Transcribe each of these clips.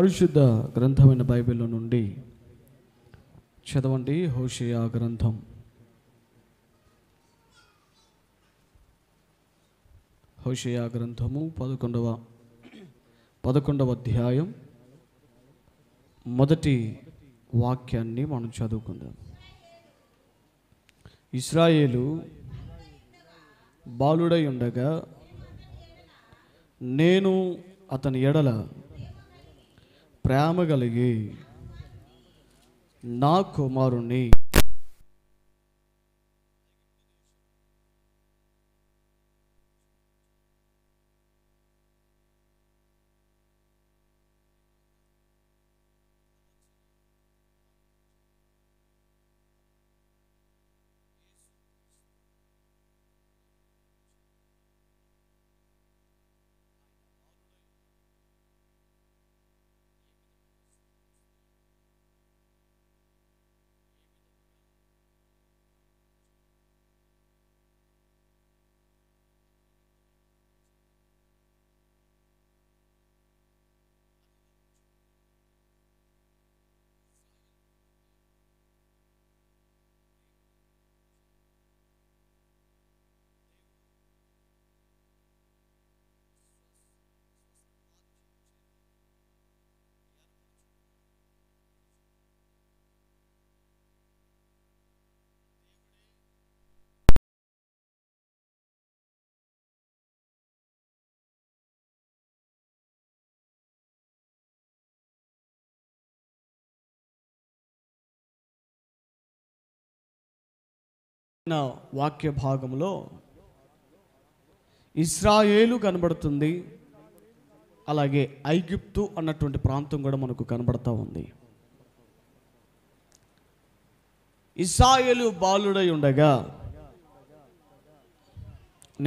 పరిశుద్ధ గ్రంథమైన బైబిల్ నుండి చదవండి హోషయా గ్రంథం హోషయా గ్రంథము పదకొండవ పదకొండవ అధ్యాయం మొదటి వాక్యాన్ని మనం చదువుకుందాం ఇస్రాయేలు బాలుడై ఉండగా నేను అతని ఎడల ప్రేమ కలిగి నా కుమారుణ్ణి వాక్య భాగంలో ఇస్రాయేలు కనబడుతుంది అలాగే ఐగిప్తు అన్నటువంటి ప్రాంతం కూడా మనకు కనబడతా ఉంది ఇస్రాయేలు బాలుడై ఉండగా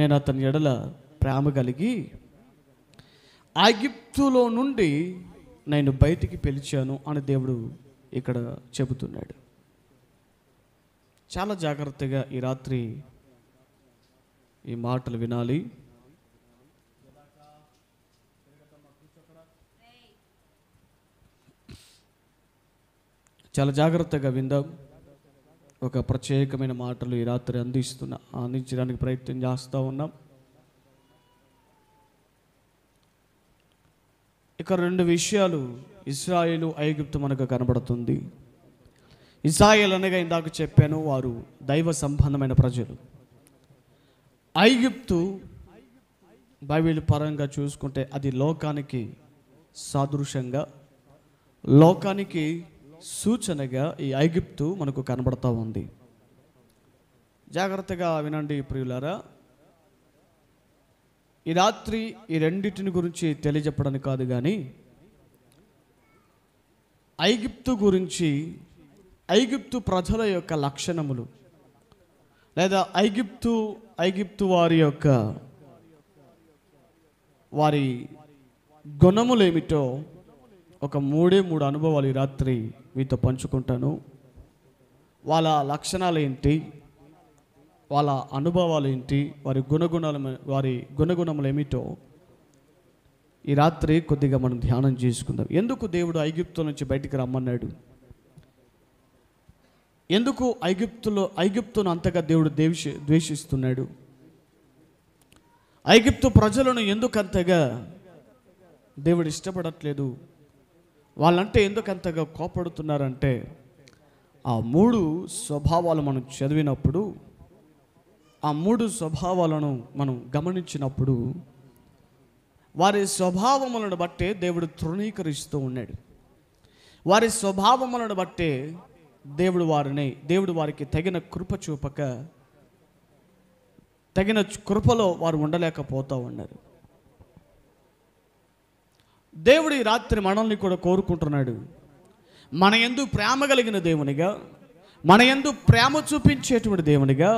నేను అతని ఎడల ప్రేమ కలిగి ఐగిప్తులో నుండి నేను బయటికి పిలిచాను అని దేవుడు ఇక్కడ చెబుతున్నాడు చాలా జాగ్రత్తగా ఈ రాత్రి ఈ మాటలు వినాలి చాలా జాగ్రత్తగా విందాం ఒక ప్రత్యేకమైన మాటలు ఈ రాత్రి అందిస్తున్న అందించడానికి ప్రయత్నం చేస్తూ ఉన్నాం ఇక రెండు విషయాలు ఇస్రాయేలు ఐగుప్తు మనకు కనబడుతుంది ఇజ్రాయేల్ అనగా ఇందాక చెప్పాను వారు దైవ సంబంధమైన ప్రజలు ఐగిప్తు బైబిల్ పరంగా చూసుకుంటే అది లోకానికి సాదృశ్యంగా లోకానికి సూచనగా ఈ ఐగిప్తు మనకు కనబడతా ఉంది జాగ్రత్తగా వినండి ప్రియులారా ఈ రాత్రి ఈ రెండింటిని గురించి తెలియజెప్పడానికి కాదు కానీ ఐగిప్తు గురించి ఐగిప్తు ప్రజల యొక్క లక్షణములు లేదా ఐగిప్తు ఐగిప్తు వారి యొక్క వారి గుణములు ఏమిటో ఒక మూడే మూడు అనుభవాలు ఈ రాత్రి మీతో పంచుకుంటాను వాళ్ళ లక్షణాలు ఏంటి వాళ్ళ అనుభవాలు ఏంటి వారి గుణగుణాలు వారి గుణగుణములు ఏమిటో ఈ రాత్రి కొద్దిగా మనం ధ్యానం చేసుకుందాం ఎందుకు దేవుడు ఐగుప్తు నుంచి బయటికి రమ్మన్నాడు ఎందుకు ఐగుప్తులో ఐగుప్తును అంతగా దేవుడు దేవిషి ద్వేషిస్తున్నాడు ఐగుప్తు ప్రజలను ఎందుకంతగా దేవుడు ఇష్టపడట్లేదు వాళ్ళంటే ఎందుకు అంతగా కోపడుతున్నారంటే ఆ మూడు స్వభావాలు మనం చదివినప్పుడు ఆ మూడు స్వభావాలను మనం గమనించినప్పుడు వారి స్వభావములను బట్టే దేవుడు తృణీకరిస్తూ ఉన్నాడు వారి స్వభావములను బట్టే దేవుడు వారిని దేవుడు వారికి తగిన కృప చూపక తగిన కృపలో వారు ఉండలేకపోతూ ఉన్నారు దేవుడు ఈ రాత్రి మనల్ని కూడా కోరుకుంటున్నాడు మన ఎందు ప్రేమ కలిగిన దేవునిగా మన ఎందు ప్రేమ చూపించేటువంటి దేవునిగా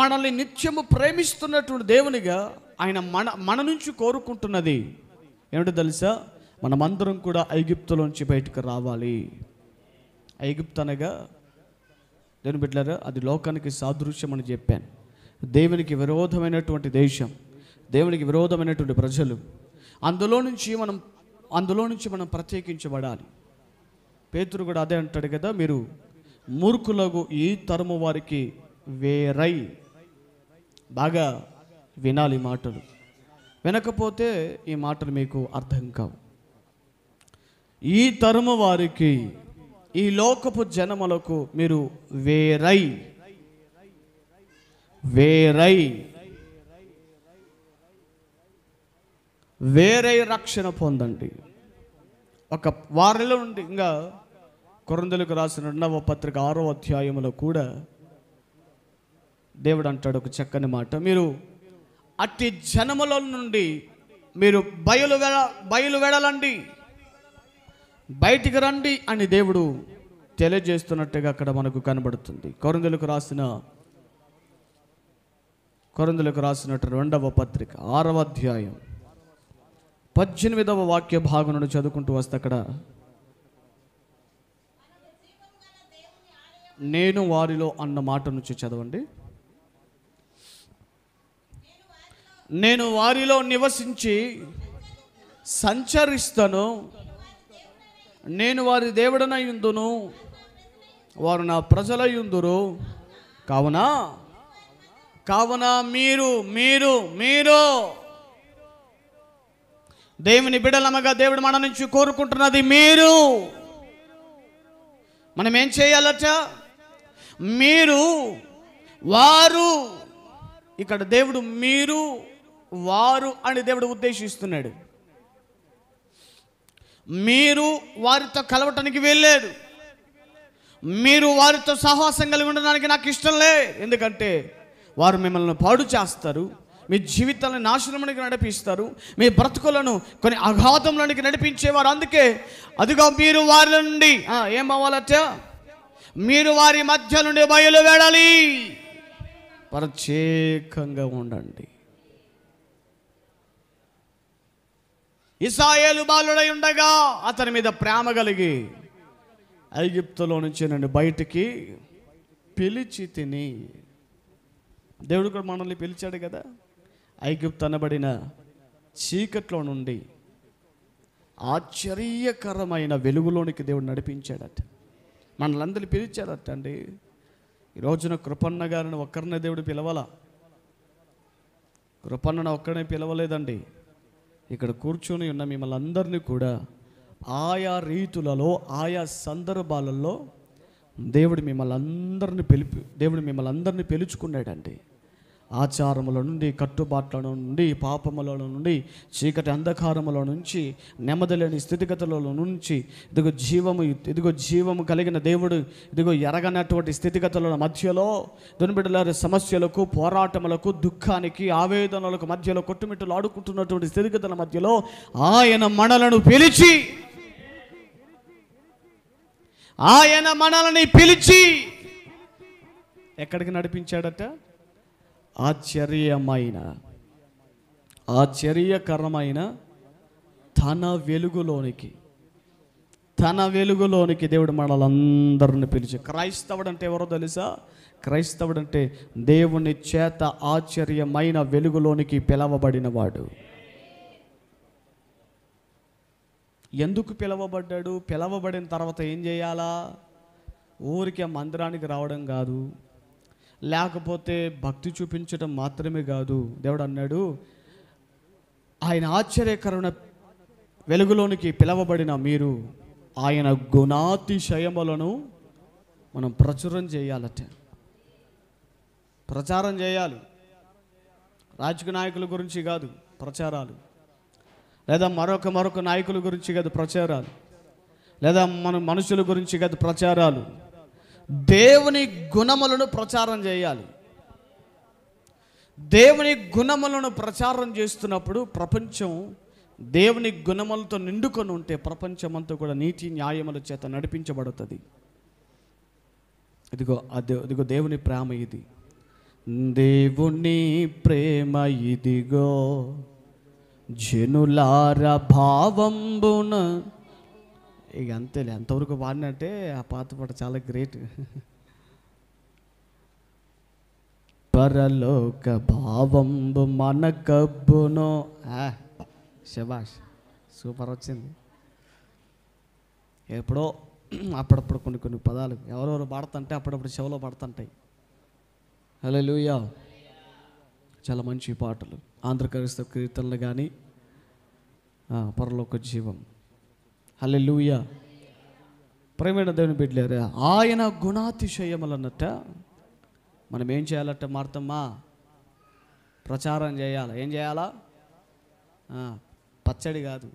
మనల్ని నిత్యము ప్రేమిస్తున్నటువంటి దేవునిగా ఆయన మన మన నుంచి కోరుకుంటున్నది ఏమిటి తెలుసా మనమందరం కూడా ఐగిప్తులోంచి బయటకు రావాలి ఐగుప్తు అనగా దేని బిడ్డారా అది లోకానికి సాదృశ్యం అని చెప్పాను దేవునికి విరోధమైనటువంటి దేశం దేవునికి విరోధమైనటువంటి ప్రజలు అందులో నుంచి మనం అందులో నుంచి మనం ప్రత్యేకించబడాలి పేతురు కూడా అదే అంటాడు కదా మీరు మూర్ఖులకు ఈ తరము వారికి వేరై బాగా వినాలి మాటలు వినకపోతే ఈ మాటలు మీకు అర్థం కావు ఈ తరము వారికి ఈ లోకపు జనములకు మీరు వేరై వేరై వేరై రక్షణ పొందండి ఒక వారిలో నుండి ఇంకా కొరందలకు రాసిన రెండవ పత్రిక ఆరో అధ్యాయంలో కూడా దేవుడు అంటాడు ఒక చక్కని మాట మీరు అట్టి జనముల నుండి మీరు బయలు వెడ బయలు వెడలండి బయటికి రండి అని దేవుడు తెలియజేస్తున్నట్టుగా అక్కడ మనకు కనబడుతుంది కొరందులకు రాసిన కొరందులకు రాసినట్టు రెండవ పత్రిక ఆరవ అధ్యాయం పద్దెనిమిదవ వాక్య భాగం నుండి చదువుకుంటూ వస్తే అక్కడ నేను వారిలో అన్న మాట నుంచి చదవండి నేను వారిలో నివసించి సంచరిస్తాను నేను వారి దేవుడనయుందును వారు నా ప్రజలయుందురు కావున కావున మీరు మీరు మీరు దేవుని బిడలమగా దేవుడు మన నుంచి కోరుకుంటున్నది మీరు మనం ఏం చేయాలట మీరు వారు ఇక్కడ దేవుడు మీరు వారు అని దేవుడు ఉద్దేశిస్తున్నాడు మీరు వారితో కలవటానికి వెళ్ళలేదు మీరు వారితో సహవాసం కలిగి ఉండడానికి నాకు ఇష్టం లే ఎందుకంటే వారు మిమ్మల్ని పాడు చేస్తారు మీ జీవితాలను నాశనమునికి నడిపిస్తారు మీ బ్రతుకులను కొన్ని అఘాతంలోనికి నడిపించేవారు అందుకే అదిగో మీరు వారి నుండి ఏమవ్వాలట మీరు వారి మధ్య నుండి బయలు వేడాలి ప్రత్యేకంగా ఉండండి ఇసాయేలు బాలుడై ఉండగా అతని మీద ప్రేమ కలిగి ఐగిప్తులో నుంచి నన్ను బయటికి పిలిచి తిని దేవుడు కూడా మనల్ని పిలిచాడు కదా ఐగిప్తు అనబడిన చీకట్లో నుండి ఆశ్చర్యకరమైన వెలుగులోనికి దేవుడు నడిపించాడట మనల్ని పిలిచాడట అండి ఈ రోజున కృపన్న గారిని ఒక్కరినే దేవుడు పిలవాల కృపన్నను ఒక్కడే పిలవలేదండి ఇక్కడ కూర్చొని ఉన్న మిమ్మల్ని అందరినీ కూడా ఆయా రీతులలో ఆయా సందర్భాలలో దేవుడు మిమ్మల్ని అందరిని పిలిపి దేవుడు మిమ్మల్ని అందరినీ పిలుచుకున్నాడండి ఆచారముల నుండి కట్టుబాట్ల నుండి పాపముల నుండి చీకటి అంధకారముల నుంచి నెమ్మదిలేని స్థితిగతుల నుంచి ఇదిగో జీవము ఇదిగో జీవము కలిగిన దేవుడు ఇదిగో ఎరగనటువంటి స్థితిగతుల మధ్యలో దునిబిడలారి సమస్యలకు పోరాటములకు దుఃఖానికి ఆవేదనలకు మధ్యలో కొట్టుమిట్టలు ఆడుకుంటున్నటువంటి స్థితిగతుల మధ్యలో ఆయన మనలను పిలిచి ఆయన మనల్ని పిలిచి ఎక్కడికి నడిపించాడట ఆశ్చర్యమైన ఆశ్చర్యకరమైన తన వెలుగులోనికి తన వెలుగులోనికి దేవుడు మనలందరిని పిలిచి క్రైస్తవుడు అంటే ఎవరో తెలుసా క్రైస్తవుడు అంటే దేవుని చేత ఆశ్చర్యమైన వెలుగులోనికి పిలవబడినవాడు ఎందుకు పిలవబడ్డాడు పిలవబడిన తర్వాత ఏం చేయాలా ఊరికే మందిరానికి రావడం కాదు లేకపోతే భక్తి చూపించడం మాత్రమే కాదు దేవుడు అన్నాడు ఆయన ఆశ్చర్యకరణ వెలుగులోనికి పిలవబడిన మీరు ఆయన గుణాతిశయములను మనం ప్రచురం చేయాలట ప్రచారం చేయాలి రాజకీయ నాయకుల గురించి కాదు ప్రచారాలు లేదా మరొక మరొక నాయకుల గురించి కాదు ప్రచారాలు లేదా మన మనుషుల గురించి కాదు ప్రచారాలు దేవుని గుణములను ప్రచారం చేయాలి దేవుని గుణములను ప్రచారం చేస్తున్నప్పుడు ప్రపంచం దేవుని గుణములతో నిండుకొని ఉంటే ప్రపంచమంతా కూడా నీతి న్యాయముల చేత నడిపించబడుతుంది ఇదిగో అదే ఇదిగో దేవుని ప్రేమ ఇది దేవుని ప్రేమ ఇదిగో జనులార భావంబున ఇక అంతేలే అంతవరకు వాడినట్టే ఆ పాత పాట చాలా గ్రేట్ పరలోక భావంబు మన కబ్బునో శబాష్ సూపర్ వచ్చింది ఎప్పుడో అప్పుడప్పుడు కొన్ని కొన్ని పదాలు ఎవరెవరు పాడుతుంటే అప్పుడప్పుడు శివలో పడుతుంటాయి హలో లూయా చాలా మంచి పాటలు ఆంధ్రకరిస్త కీర్తనలు కానీ పరలోక జీవం లూయ ప్రేమైన దేవుని బిడ్డలేరు ఆయన గుణాతిశయములన్నట్ట మనం ఏం చేయాలట మార్తమ్మా ప్రచారం చేయాలి ఏం చేయాలా పచ్చడి కాదు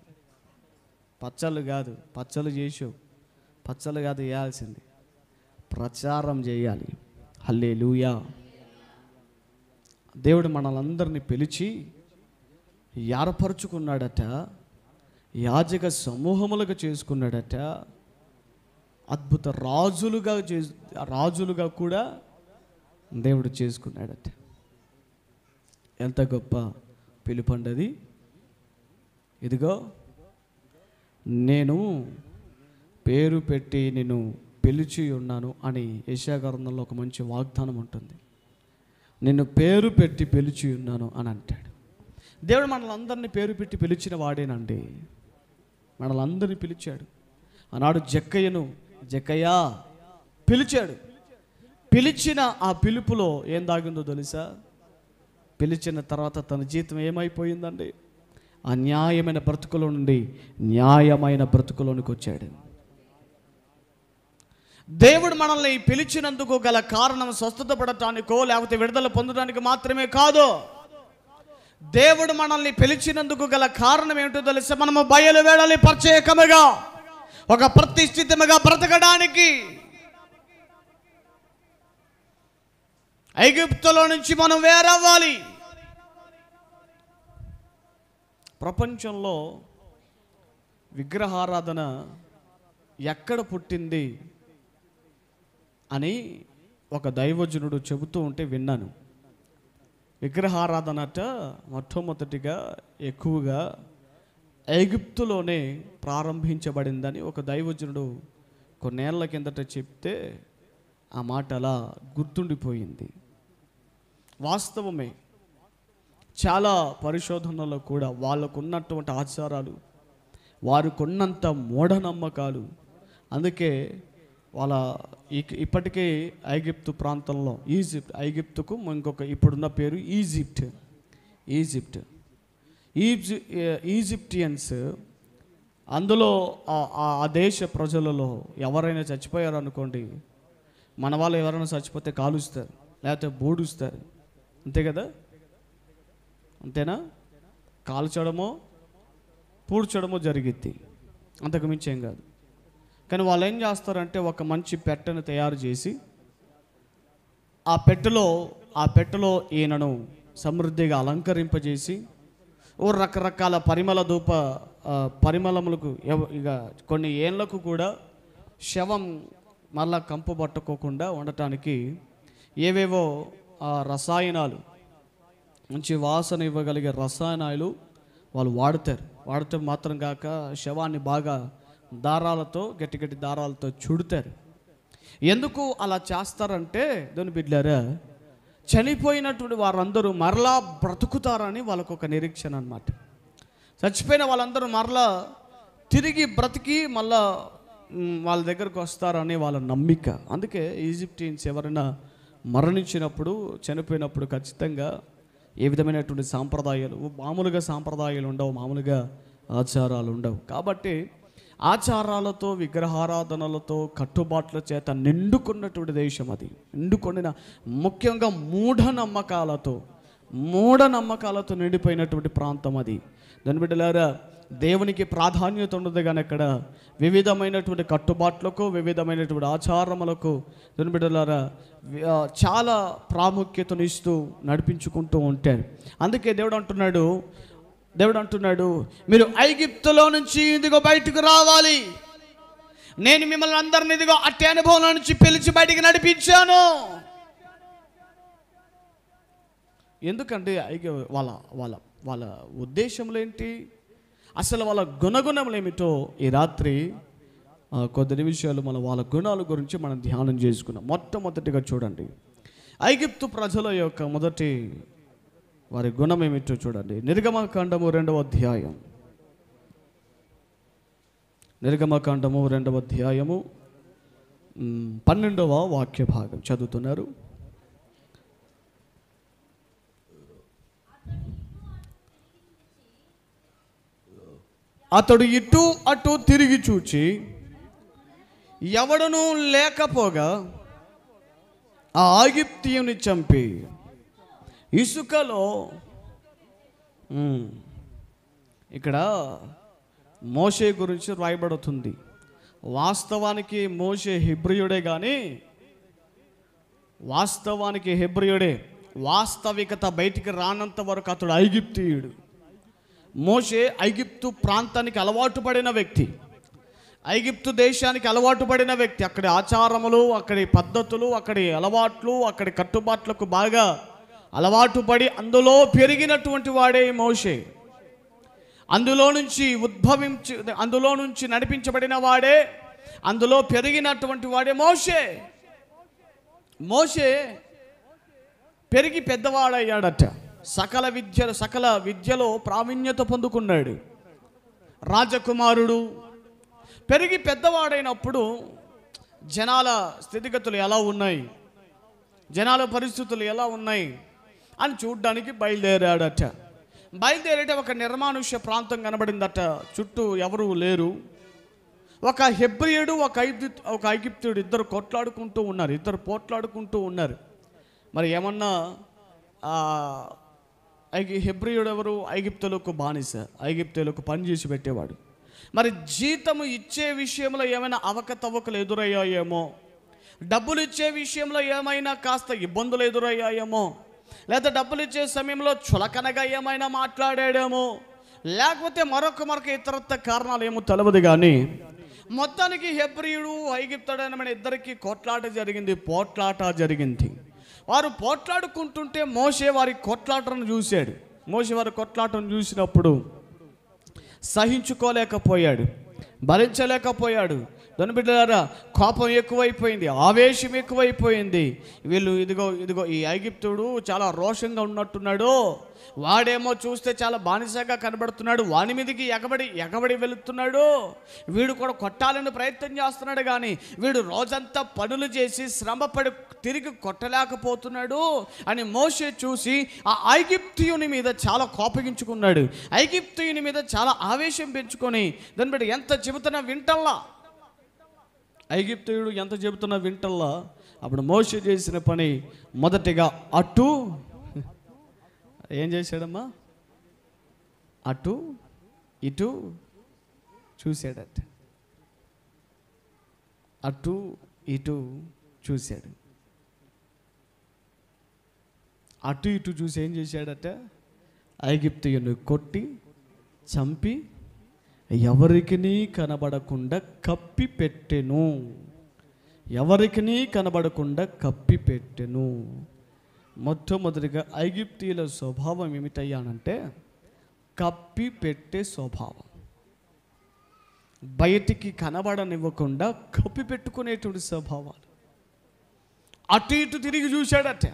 పచ్చళ్ళు కాదు పచ్చళ్ళు చేసావు పచ్చళ్ళు కాదు చేయాల్సింది ప్రచారం చేయాలి హల్లే లూయా దేవుడు మనల్ అందరినీ పిలిచి ఏర్పరచుకున్నాడట యాజక సమూహములుగా చేసుకున్నాడట అద్భుత రాజులుగా చే రాజులుగా కూడా దేవుడు చేసుకున్నాడట ఎంత గొప్ప పిలుపండది ఇదిగో నేను పేరు పెట్టి నేను పిలిచి ఉన్నాను అని యశాగ్రంథంలో ఒక మంచి వాగ్దానం ఉంటుంది నిన్ను పేరు పెట్టి పిలిచి ఉన్నాను అని అంటాడు దేవుడు మనల్ అందరినీ పేరు పెట్టి పిలిచిన వాడేనండి మనలందరినీ పిలిచాడు ఆనాడు జక్కయ్యను జక్కయ్యా పిలిచాడు పిలిచిన ఆ పిలుపులో ఏం దాగిందో తెలుసా పిలిచిన తర్వాత తన జీతం ఏమైపోయిందండి అన్యాయమైన బ్రతుకులో నుండి న్యాయమైన బ్రతుకులోనికి వచ్చాడు దేవుడు మనల్ని పిలిచినందుకు గల కారణం స్వస్థత పడటానికో లేకపోతే విడుదల పొందడానికి మాత్రమే కాదు దేవుడు మనల్ని పిలిచినందుకు గల కారణం ఏమిటో తెలిసి మనము బయలు వేడాలి ప్రత్యేకముగా ఒక ప్రతిష్ఠితముగా బ్రతకడానికి ఐగుప్తులో నుంచి మనం వేరవ్వాలి ప్రపంచంలో విగ్రహారాధన ఎక్కడ పుట్టింది అని ఒక దైవజనుడు చెబుతూ ఉంటే విన్నాను విగ్రహారాధన అట మొట్టమొదటిగా ఎక్కువగా ఐగుప్తులోనే ప్రారంభించబడిందని ఒక దైవజనుడు కొన్నేళ్ల కిందట చెప్తే ఆ మాట అలా గుర్తుండిపోయింది వాస్తవమే చాలా పరిశోధనలో కూడా వాళ్ళకున్నటువంటి ఆచారాలు ఉన్నంత మూఢనమ్మకాలు అందుకే వాళ్ళ ఇప్పటికే ఐగిప్తు ప్రాంతంలో ఈజిప్ట్ ఐగిప్తుకు ఇంకొక ఇప్పుడున్న పేరు ఈజిప్ట్ ఈజిప్ట్ ఈజి ఈజిప్టియన్స్ అందులో ఆ దేశ ప్రజలలో ఎవరైనా చచ్చిపోయారు అనుకోండి మన వాళ్ళు ఎవరైనా చచ్చిపోతే కాలుస్తారు లేకపోతే బూడుస్తారు అంతే కదా అంతేనా కాల్చడమో పూడ్చడమో జరిగిద్ది అంతకు మించి ఏం కాదు కానీ వాళ్ళు ఏం చేస్తారంటే ఒక మంచి పెట్టెను తయారు చేసి ఆ పెట్టెలో ఆ పెట్టెలో ఈయనను సమృద్ధిగా అలంకరింపజేసి ఓ రకరకాల పరిమళ దూప పరిమళములకు ఇక కొన్ని ఏళ్ళకు కూడా శవం మళ్ళా కంపు పట్టుకోకుండా ఉండటానికి ఏవేవో రసాయనాలు మంచి వాసన ఇవ్వగలిగే రసాయనాలు వాళ్ళు వాడతారు వాడటం మాత్రం కాక శవాన్ని బాగా దారాలతో గట్టి గట్టి దారాలతో చుడతారు ఎందుకు అలా చేస్తారంటే దాని బిడ్డారా చనిపోయినటువంటి వారందరూ మరలా బ్రతుకుతారని వాళ్ళకు ఒక నిరీక్షణ అనమాట చచ్చిపోయిన వాళ్ళందరూ మరలా తిరిగి బ్రతికి మళ్ళా వాళ్ళ దగ్గరకు వస్తారని వాళ్ళ నమ్మిక అందుకే ఈజిప్టియన్స్ ఎవరైనా మరణించినప్పుడు చనిపోయినప్పుడు ఖచ్చితంగా ఏ విధమైనటువంటి సాంప్రదాయాలు మామూలుగా సాంప్రదాయాలు ఉండవు మామూలుగా ఆచారాలు ఉండవు కాబట్టి ఆచారాలతో విగ్రహారాధనలతో కట్టుబాట్ల చేత నిండుకున్నటువంటి దేశం అది నిండుకొండిన ముఖ్యంగా మూఢనమ్మకాలతో మూఢనమ్మకాలతో నిండిపోయినటువంటి ప్రాంతం అది దాని బిడ్డలారా దేవునికి ప్రాధాన్యత ఉండదు కానీ అక్కడ వివిధమైనటువంటి కట్టుబాట్లకు వివిధమైనటువంటి ఆచారములకు బిడ్డలారా చాలా ప్రాముఖ్యతను ఇస్తూ నడిపించుకుంటూ ఉంటారు అందుకే దేవుడు అంటున్నాడు దేవుడు అంటున్నాడు మీరు ఐగిప్తులో నుంచి ఇదిగో బయటకు రావాలి నేను మిమ్మల్ని అందరిని ఇదిగో అట్టి అనుభవం నుంచి పిలిచి బయటికి నడిపించాను ఎందుకంటే ఐగి వాళ్ళ వాళ్ళ వాళ్ళ ఉద్దేశములు ఏంటి అసలు వాళ్ళ గుణగుణములు ఏమిటో ఈ రాత్రి కొద్ది నిమిషాలు మనం వాళ్ళ గుణాల గురించి మనం ధ్యానం చేసుకున్నాం మొట్టమొదటిగా చూడండి ఐగిప్తు ప్రజల యొక్క మొదటి వారి గుణం ఏమిటో చూడండి నిర్గమకాండము రెండవ అధ్యాయం నిర్గమకాండము రెండవ అధ్యాయము పన్నెండవ వాక్య భాగం చదువుతున్నారు అతడు ఇటు అటు తిరిగి చూచి ఎవడను లేకపోగా ఆ చంపి ఇసుకలో ఇక్కడ మోషే గురించి రాయబడుతుంది వాస్తవానికి మోషే హిబ్రియుడే కానీ వాస్తవానికి హిబ్రియుడే వాస్తవికత బయటికి రానంత వరకు అతడు ఐగిప్తీయుడు మోషే ఐగిప్తు ప్రాంతానికి అలవాటు పడిన వ్యక్తి ఐగిప్తు దేశానికి అలవాటు పడిన వ్యక్తి అక్కడి ఆచారములు అక్కడి పద్ధతులు అక్కడి అలవాట్లు అక్కడి కట్టుబాట్లకు బాగా అలవాటు పడి అందులో పెరిగినటువంటి వాడే మోషే అందులో నుంచి ఉద్భవించి అందులో నుంచి నడిపించబడిన వాడే అందులో పెరిగినటువంటి వాడే మోషే మోషే పెరిగి పెద్దవాడయ్యాడట సకల విద్య సకల విద్యలో ప్రావీణ్యత పొందుకున్నాడు రాజకుమారుడు పెరిగి పెద్దవాడైనప్పుడు జనాల స్థితిగతులు ఎలా ఉన్నాయి జనాల పరిస్థితులు ఎలా ఉన్నాయి అని చూడ్డానికి బయలుదేరాడట బయలుదేరేట ఒక నిర్మానుష్య ప్రాంతం కనబడిందట చుట్టూ ఎవరూ లేరు ఒక హెబ్రియుడు ఒక ఐదు ఒక ఐగిప్తుడు ఇద్దరు కొట్లాడుకుంటూ ఉన్నారు ఇద్దరు పోట్లాడుకుంటూ ఉన్నారు మరి ఏమన్నా హెబ్రియుడు ఎవరు ఐగిప్తులకు బానిస ఐగిప్తులకు పనిచేసి పెట్టేవాడు మరి జీతము ఇచ్చే విషయంలో ఏమైనా అవకతవకలు ఎదురయ్యాయేమో డబ్బులు ఇచ్చే విషయంలో ఏమైనా కాస్త ఇబ్బందులు ఎదురయ్యాయేమో లేదా డబ్బులు ఇచ్చే సమయంలో చులకనగా ఏమైనా మాట్లాడాడేమో లేకపోతే మరొక మరొక ఇతరత్వ కారణాలు ఏమో తెలవదు కానీ మొత్తానికి హెబ్రియుడు ఐగిప్తడైన మన ఇద్దరికి కొట్లాట జరిగింది పోట్లాట జరిగింది వారు పోట్లాడుకుంటుంటే మోసే వారి కొట్లాటను చూశాడు మోసే వారి కొట్లాటను చూసినప్పుడు సహించుకోలేకపోయాడు భరించలేకపోయాడు దాని బిడ్డలారా కోపం ఎక్కువైపోయింది ఆవేశం ఎక్కువైపోయింది వీళ్ళు ఇదిగో ఇదిగో ఈ ఐగిప్తుడు చాలా రోషంగా ఉన్నట్టున్నాడు వాడేమో చూస్తే చాలా బానిసగా కనబడుతున్నాడు వాని మీదకి ఎగబడి ఎగబడి వెళుతున్నాడు వీడు కూడా కొట్టాలని ప్రయత్నం చేస్తున్నాడు కానీ వీడు రోజంతా పనులు చేసి శ్రమపడి తిరిగి కొట్టలేకపోతున్నాడు అని మోసే చూసి ఆ ఐగిప్తియుని మీద చాలా కోపగించుకున్నాడు ఐగిప్తియుని మీద చాలా ఆవేశం పెంచుకొని దాన్ని బట్టి ఎంత చెబుతున్నా వింటల్లా ఐగిప్తుడు ఎంత చెబుతున్నా వింటల్లా అప్పుడు మోస చేసిన పని మొదటిగా అటు ఏం చేశాడమ్మా అటు ఇటు చూశాడట అటు ఇటు చూశాడు అటు ఇటు చూసి ఏం చేశాడట ఐగిప్తుని కొట్టి చంపి ఎవరికి కనబడకుండా కప్పి పెట్టెను ఎవరికి కనబడకుండా కప్పి పెట్టెను మొట్టమొదటిగా ఐగిప్తీల స్వభావం ఏమిటయ్యానంటే కప్పి పెట్టే స్వభావం బయటికి కనబడనివ్వకుండా కప్పి పెట్టుకునేటువంటి స్వభావాలు అటు ఇటు తిరిగి చూశాడట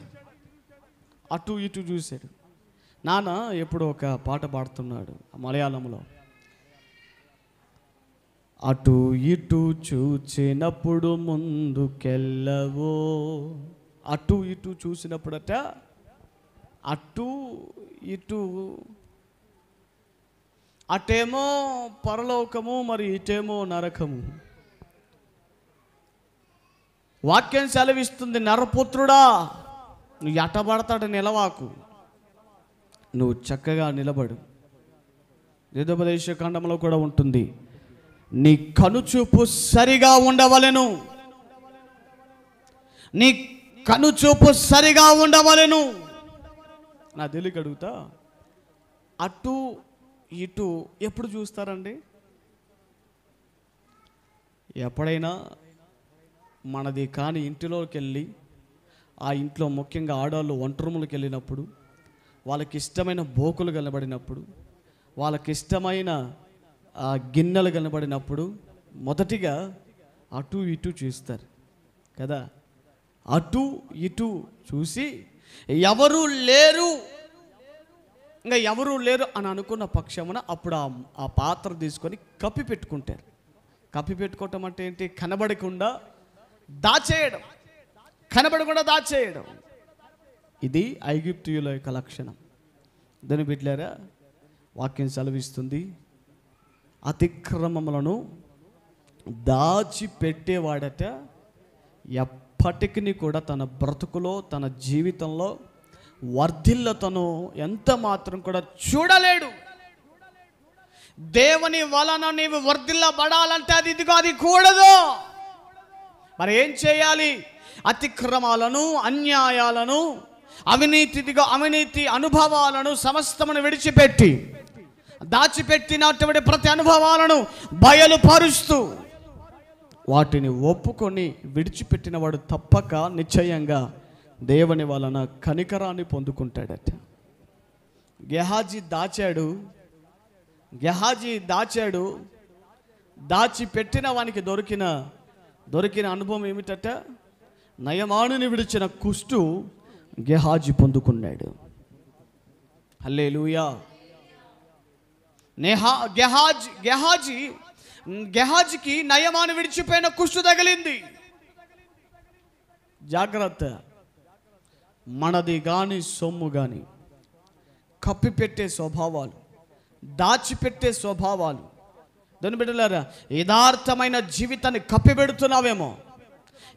అటు ఇటు చూశాడు నాన్న ఎప్పుడు ఒక పాట పాడుతున్నాడు మలయాళంలో అటు ఇటు చూచినప్పుడు ముందుకెళ్ళవో అటు ఇటు చూసినప్పుడట అటు ఇటు అటేమో పరలోకము మరి ఇటేమో నరకము వాక్యం సెలవిస్తుంది నరపుత్రుడా నువ్వు ఎటబడతాడు నిలవాకు నువ్వు చక్కగా నిలబడు నిరుపదేశ ఖండంలో కూడా ఉంటుంది నీ కనుచూపు సరిగా ఉండవలను నీ కనుచూపు సరిగా ఉండవలను నా తెలియక అడుగుతా అటు ఇటు ఎప్పుడు చూస్తారండి ఎప్పుడైనా మనది కాని ఇంటిలోకి వెళ్ళి ఆ ఇంట్లో ముఖ్యంగా ఆడవాళ్ళు ఒంటరుములకు వెళ్ళినప్పుడు వాళ్ళకి ఇష్టమైన బోకులు కనబడినప్పుడు వాళ్ళకి ఇష్టమైన ఆ గిన్నెలు కనబడినప్పుడు మొదటిగా అటు ఇటు చూస్తారు కదా అటు ఇటు చూసి ఎవరు లేరు ఇంకా ఎవరు లేరు అని అనుకున్న పక్షమున అప్పుడు ఆ పాత్ర తీసుకొని కప్పి పెట్టుకుంటారు కప్పి పెట్టుకోవటం అంటే ఏంటి కనబడకుండా దాచేయడం కనబడకుండా దాచేయడం ఇది ఐగిప్తుయుల యొక్క లక్షణం దాని బిడ్డారా వాక్యం సెలవిస్తుంది అతిక్రమములను దాచిపెట్టేవాడట ఎప్పటికీ కూడా తన బ్రతుకులో తన జీవితంలో వర్ధిల్లతను ఎంత మాత్రం కూడా చూడలేడు దేవుని వలన నీవు వర్ధిల్లబడాలంటే అది ఇదిగో అది కూడదు మరి ఏం చేయాలి అతిక్రమాలను అన్యాయాలను అవినీతిగా అవినీతి అనుభవాలను సమస్తమును విడిచిపెట్టి దాచిపెట్టినటువంటి ప్రతి అనుభవాలను బయలుపరుస్తూ వాటిని ఒప్పుకొని విడిచిపెట్టిన వాడు తప్పక నిశ్చయంగా దేవుని వలన కనికరాన్ని పొందుకుంటాడట గెహాజీ దాచాడు గెహాజీ దాచాడు దాచి పెట్టిన వానికి దొరికిన దొరికిన అనుభవం ఏమిటట నయమానుని విడిచిన కుష్టు గెహాజీ పొందుకున్నాడు హల్లే లూయా నేహా గెహాజ్ గెహాజీ గెహాజ్కి నయమాను విడిచిపోయిన కుష్టు తగిలింది జాగ్రత్త మనది కానీ సొమ్ము కానీ కప్పిపెట్టే స్వభావాలు దాచిపెట్టే స్వభావాలు దాని బిడ్డలారా యథార్థమైన జీవితాన్ని కప్పిపెడుతున్నావేమో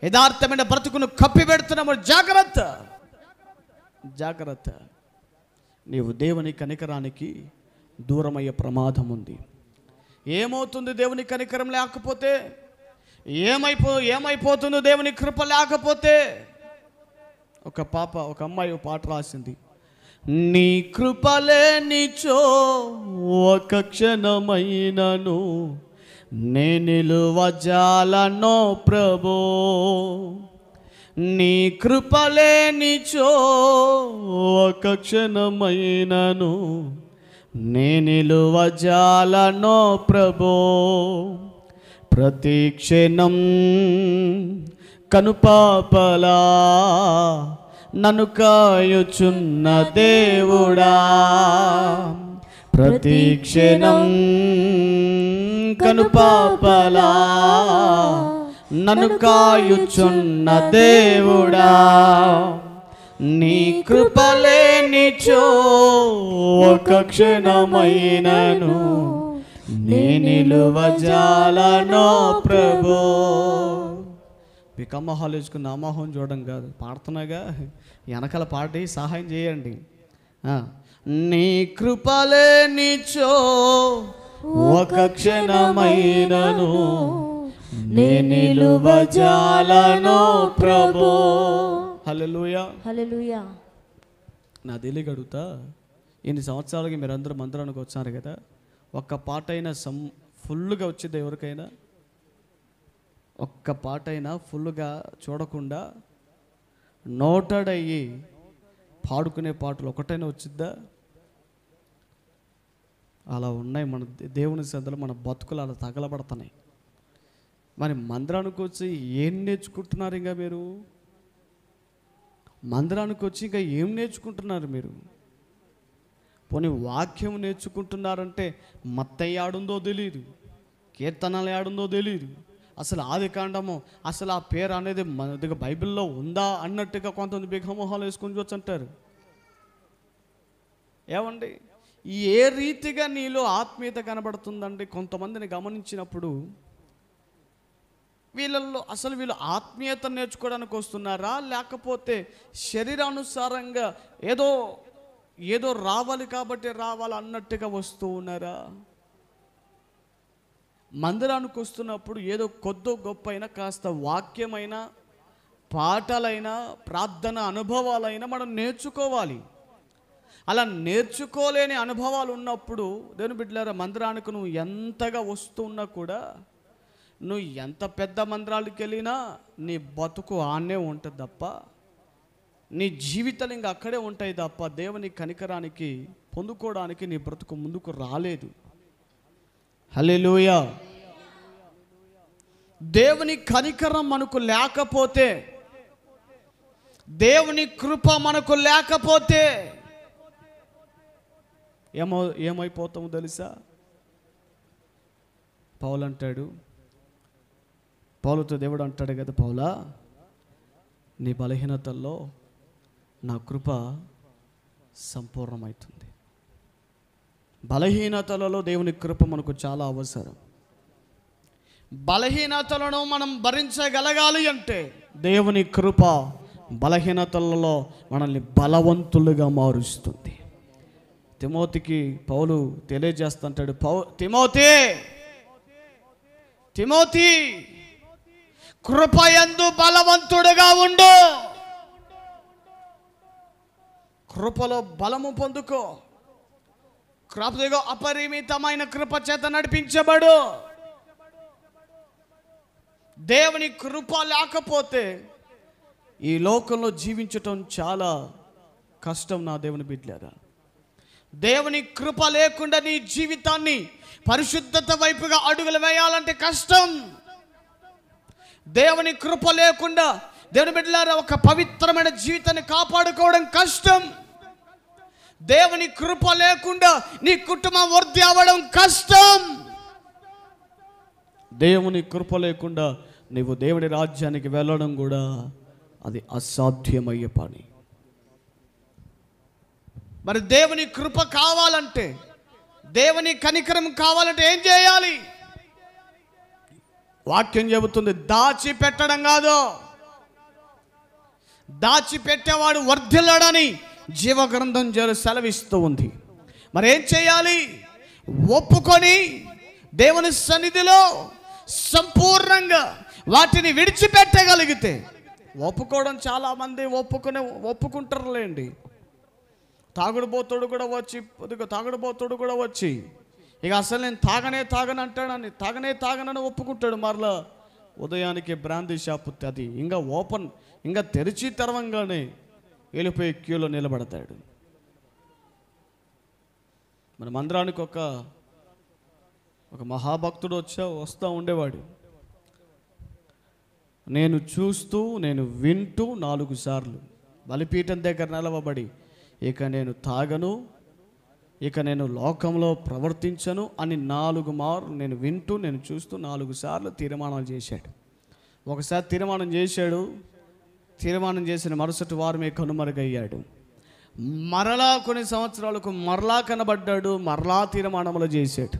యథార్థమైన బ్రతుకును కప్పిపెడుతున్నామో జాగ్రత్త జాగ్రత్త నీవు దేవుని కనికరానికి దూరమయ్యే ప్రమాదం ఉంది ఏమవుతుంది దేవుని కనికరం లేకపోతే ఏమైపో ఏమైపోతుందో దేవుని కృప లేకపోతే ఒక పాప ఒక అమ్మాయి ఒక పాట రాసింది నీ కృపలేనిచో ఒక క్షణమైనను నే జాలనో ప్రభో నీ కృపలేనిచో ఒక క్షణమైనను నేనిలువ జాలను ప్రభో ప్రతి క్షణం కనుపాపలా నన్ను కాయుచున్న దేవుడా ప్రతి క్షణం కనుపాపలా నన్ను కాయుచున్న దేవుడా నీ కృపలే నిచో ఒక క్షణమైనను నీ జాలనో ప్రభు వికమ్మ హాలేజ్కు నామోహం చూడడం కాదు పాడుతున్నాగా వెనకల పాడి సహాయం చేయండి నీ కృపలే నిచో ఒక క్షణమైనను నే నిలువజాలను ప్రభు హలో లూయా నా తెలియక అడుగుతా ఇన్ని సంవత్సరాలకి మీరందరూ మంత్రానికి వచ్చారు కదా ఒక్క పాట అయినా సమ్ ఫుల్గా వచ్చింది ఎవరికైనా ఒక్క పాట అయినా ఫుల్గా చూడకుండా నోటెడ్ అయ్యి పాడుకునే పాటలు ఒకటైనా వచ్చిద్దా అలా ఉన్నాయి మన దేవుని సందలు మన బతుకులు అలా తగలబడుతున్నాయి మరి మందిరానికి వచ్చి ఏం నేర్చుకుంటున్నారు ఇంకా మీరు మందిరానికి వచ్చి ఇంకా ఏం నేర్చుకుంటున్నారు మీరు పోనీ వాక్యం నేర్చుకుంటున్నారంటే మత్తయ్య ఆడుందో తెలియదు కీర్తనలు ఆడుందో తెలియదు అసలు ఆది కాండము అసలు ఆ పేరు అనేది మన దగ్గర బైబిల్లో ఉందా అన్నట్టుగా కొంతమంది బిఘమోహాలు వేసుకొని చూసి అంటారు ఏమండి ఏ రీతిగా నీలో ఆత్మీయత కనబడుతుందండి కొంతమందిని గమనించినప్పుడు వీళ్ళల్లో అసలు వీళ్ళు ఆత్మీయత నేర్చుకోవడానికి వస్తున్నారా లేకపోతే శరీరానుసారంగా ఏదో ఏదో రావాలి కాబట్టి రావాలి అన్నట్టుగా వస్తూ ఉన్నారా మందిరానికి వస్తున్నప్పుడు ఏదో కొద్ది గొప్ప అయినా కాస్త వాక్యమైనా పాటలైనా ప్రార్థన అనుభవాలైనా మనం నేర్చుకోవాలి అలా నేర్చుకోలేని అనుభవాలు ఉన్నప్పుడు దేని బిడ్డలారా మందిరానికి నువ్వు ఎంతగా వస్తున్నా కూడా నువ్వు ఎంత పెద్ద మందిరాలకు వెళ్ళినా నీ బతుకు ఆనే ఉంటుంది తప్ప నీ జీవితాలు ఇంకా అక్కడే ఉంటాయి తప్ప దేవుని కనికరానికి పొందుకోవడానికి నీ బ్రతుకు ముందుకు రాలేదు హలేలుయ దేవుని కనికరం మనకు లేకపోతే దేవుని కృప మనకు లేకపోతే ఏమో ఏమైపోతాము తెలుసా పౌలంటాడు పౌలతో దేవుడు అంటాడు కదా పౌలా నీ బలహీనతల్లో నా కృప సంపూర్ణమవుతుంది బలహీనతలలో దేవుని కృప మనకు చాలా అవసరం బలహీనతలను మనం భరించగలగాలి అంటే దేవుని కృప బలహీనతలలో మనల్ని బలవంతులుగా మారుస్తుంది తిమోతికి పౌలు తెలియజేస్తుంటాడు పౌ తిమోతి తిమోతి కృపయందు బలవంతుడుగా ఉండు కృపలో బలము పొందుకో కృపదిగో అపరిమితమైన కృప చేత నడిపించబడు దేవుని కృప లేకపోతే ఈ లోకంలో జీవించటం చాలా కష్టం నా దేవుని బిడ్డలారా దేవుని కృప లేకుండా నీ జీవితాన్ని పరిశుద్ధత వైపుగా అడుగులు వేయాలంటే కష్టం దేవుని కృప లేకుండా దేవుని బిడ్డలారు ఒక పవిత్రమైన జీవితాన్ని కాపాడుకోవడం కష్టం దేవుని కృప లేకుండా నీ కుటుంబం వృద్ధి అవ్వడం కష్టం దేవుని కృప లేకుండా నీవు దేవుని రాజ్యానికి వెళ్ళడం కూడా అది అసాధ్యమయ్యే పని మరి దేవుని కృప కావాలంటే దేవుని కనికరం కావాలంటే ఏం చేయాలి వాక్యం చెబుతుంది దాచిపెట్టడం కాదు దాచిపెట్టేవాడు వర్ధిల్లడని జీవగ్రంథం చేరు సెలవిస్తూ ఉంది మరేం చేయాలి ఒప్పుకొని దేవుని సన్నిధిలో సంపూర్ణంగా వాటిని విడిచిపెట్టగలిగితే ఒప్పుకోవడం చాలామంది ఒప్పుకునే ఒప్పుకుంటారులేండి తాగుడుపోతుడు కూడా వచ్చి తాగుడుపోతుడు కూడా వచ్చి ఇక అసలు నేను తాగనే తాగను అంటాడని తాగనే తాగనని ఒప్పుకుంటాడు మరలా ఉదయానికి బ్రాందీ షాపు అది ఇంకా ఓపెన్ ఇంకా తెరిచి తెరవంగానే వెళ్ళిపోయి క్యూలో నిలబడతాడు మన మందిరానికి ఒక ఒక మహాభక్తుడు వచ్చా వస్తూ ఉండేవాడు నేను చూస్తూ నేను వింటూ నాలుగు సార్లు బలిపీఠం దగ్గర నిలవబడి ఇక నేను తాగను ఇక నేను లోకంలో ప్రవర్తించను అని నాలుగు మార్లు నేను వింటూ నేను చూస్తూ నాలుగు సార్లు తీర్మానాలు చేశాడు ఒకసారి తీర్మానం చేశాడు తీర్మానం చేసిన మరుసటి వారమే కనుమరుగయ్యాడు మరలా కొన్ని సంవత్సరాలకు మరలా కనబడ్డాడు మరలా తీర్మానములు చేశాడు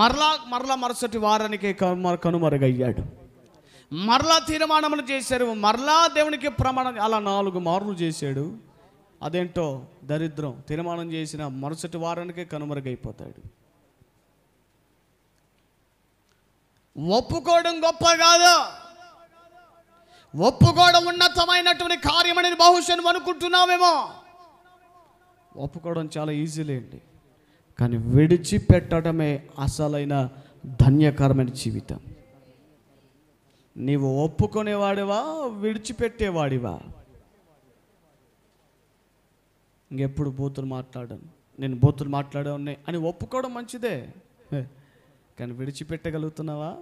మరలా మరలా మరుసటి వారానికి కనుమరుగయ్యాడు మరలా తీర్మానములు చేశారు మరలా దేవునికి ప్రమాణం అలా నాలుగు మార్లు చేశాడు అదేంటో దరిద్రం తీర్మానం చేసిన మరుసటి వారానికి కనుమరుగైపోతాడు ఒప్పుకోవడం గొప్ప కాదు ఒప్పుకోవడం ఉన్నతమైనటువంటి కార్యమని బహుశా అనుకుంటున్నామేమో ఒప్పుకోవడం చాలా ఈజీలే అండి కానీ విడిచిపెట్టడమే అసలైన ధన్యకరమైన జీవితం నీవు ఒప్పుకునేవాడివా విడిచిపెట్టేవాడివా ఇంకెప్పుడు బూతులు మాట్లాడాను నేను బూతులు ఉన్నాయి అని ఒప్పుకోవడం మంచిదే కానీ విడిచిపెట్టగలుగుతున్నావా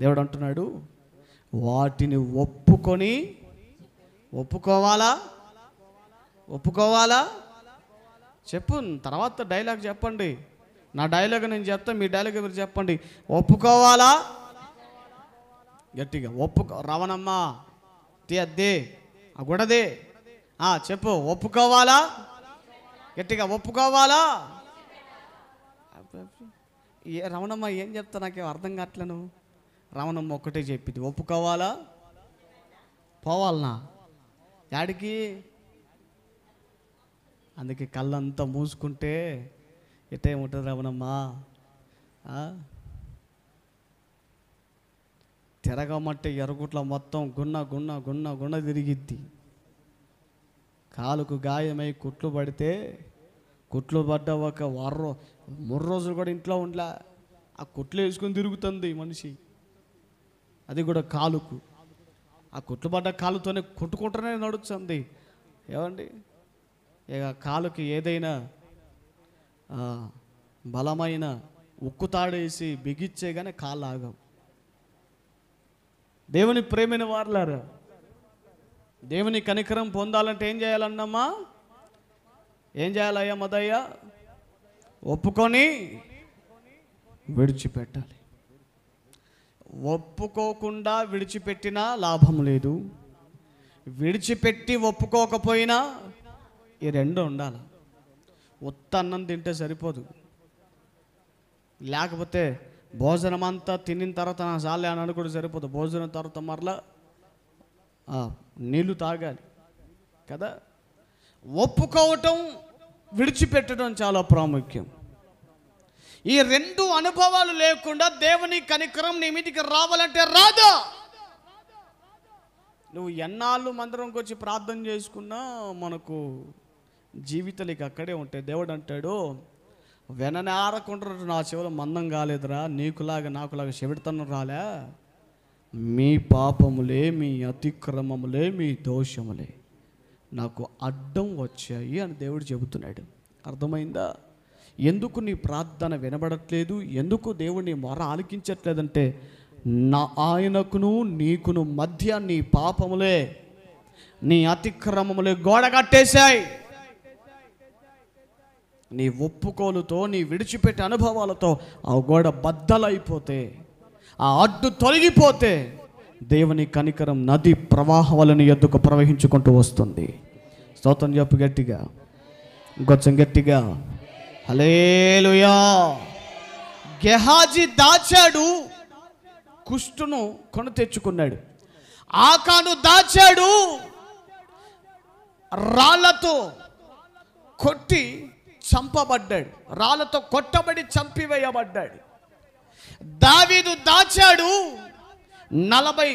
దేవుడు అంటున్నాడు వాటిని ఒప్పుకొని ఒప్పుకోవాలా ఒప్పుకోవాలా చెప్పు తర్వాత డైలాగ్ చెప్పండి నా డైలాగ్ నేను చెప్తా మీ డైలాగ్ మీరు చెప్పండి ఒప్పుకోవాలా గట్టిగా ఒప్పుకో రవణమ్మా తీ అద్దే ఆ గుడదే చెప్పు ఒప్పుకోవాలా గట్టిగా ఒప్పుకోవాలా ఏ రమణమ్మ ఏం చెప్తా నాకేం అర్థం కావట్లేను రమణమ్మ ఒక్కటే చెప్పింది ఒప్పుకోవాలా పోవాలనా యాడికి అందుకే కళ్ళంతా మూసుకుంటే ఏముంటుంది రమణమ్మ తిరగమంటే ఎరగుట్ల మొత్తం గున్న గున్న గున్న గున్న తిరిగిద్ది కాలుకు గాయమై కుట్లు పడితే కుట్లు పడ్డ ఒక వారం మూడు రోజులు కూడా ఇంట్లో ఉండలా ఆ కుట్లు వేసుకొని తిరుగుతుంది మనిషి అది కూడా కాలుకు ఆ కుట్లు పడ్డ కాలుతోనే కొట్టుకుంటూనే నడుస్తుంది ఏమండి ఇక కాలుకి ఏదైనా బలమైన ఉక్కు తాడేసి బిగిచ్చే కానీ కాళ్ళు ఆగం దేవుని ప్రేమైన వారలారా దేవుని కనికరం పొందాలంటే ఏం చేయాలన్నమ్మా ఏం చేయాలయ్యా మొదయ్య ఒప్పుకొని విడిచిపెట్టాలి ఒప్పుకోకుండా విడిచిపెట్టినా లాభం లేదు విడిచిపెట్టి ఒప్పుకోకపోయినా ఈ రెండు ఉండాలి ఉత్త అన్నం తింటే సరిపోదు లేకపోతే భోజనం అంతా తినిన తర్వాత నా చాలే అని కూడా సరిపోదు భోజనం తర్వాత మరలా నీళ్లు తాగాలి కదా ఒప్పుకోవటం విడిచిపెట్టడం చాలా ప్రాముఖ్యం ఈ రెండు అనుభవాలు లేకుండా దేవుని కనికరం నీ మీదికి రావాలంటే రాదా నువ్వు ఎన్నాళ్ళు మందిరంకి వచ్చి ప్రార్థన చేసుకున్నా మనకు జీవితాలు ఇక అక్కడే ఉంటాయి దేవుడు అంటాడు వెననే ఆరకుండా నా చెవులు మందం కాలేదురా నీకులాగా నాకులాగా చెవిడతనం రాలే మీ పాపములే మీ అతిక్రమములే మీ దోషములే నాకు అడ్డం వచ్చాయి అని దేవుడు చెబుతున్నాడు అర్థమైందా ఎందుకు నీ ప్రార్థన వినబడట్లేదు ఎందుకు దేవుడిని మొర ఆలకించట్లేదంటే నా ఆయనకును నీకును మధ్య నీ పాపములే నీ అతిక్రమములే గోడ కట్టేశాయి నీ ఒప్పుకోలుతో నీ విడిచిపెట్టే అనుభవాలతో ఆ గోడ బద్దలైపోతే ఆ అడ్డు తొలగిపోతే దేవుని కనికరం నది ప్రవాహాలను ఎద్దుకు ప్రవహించుకుంటూ వస్తుంది స్తోత్రం చెప్పు గట్టిగా గొచ్చం గట్టిగా హలేలుయా గెహాజీ దాచాడు కుష్టును కొను తెచ్చుకున్నాడు ఆకాను దాచాడు రాళ్ళతో కొట్టి చంపబడ్డాడు రాళ్ళతో కొట్టబడి చంపివేయబడ్డాడు దావీదు దాచాడు నలభై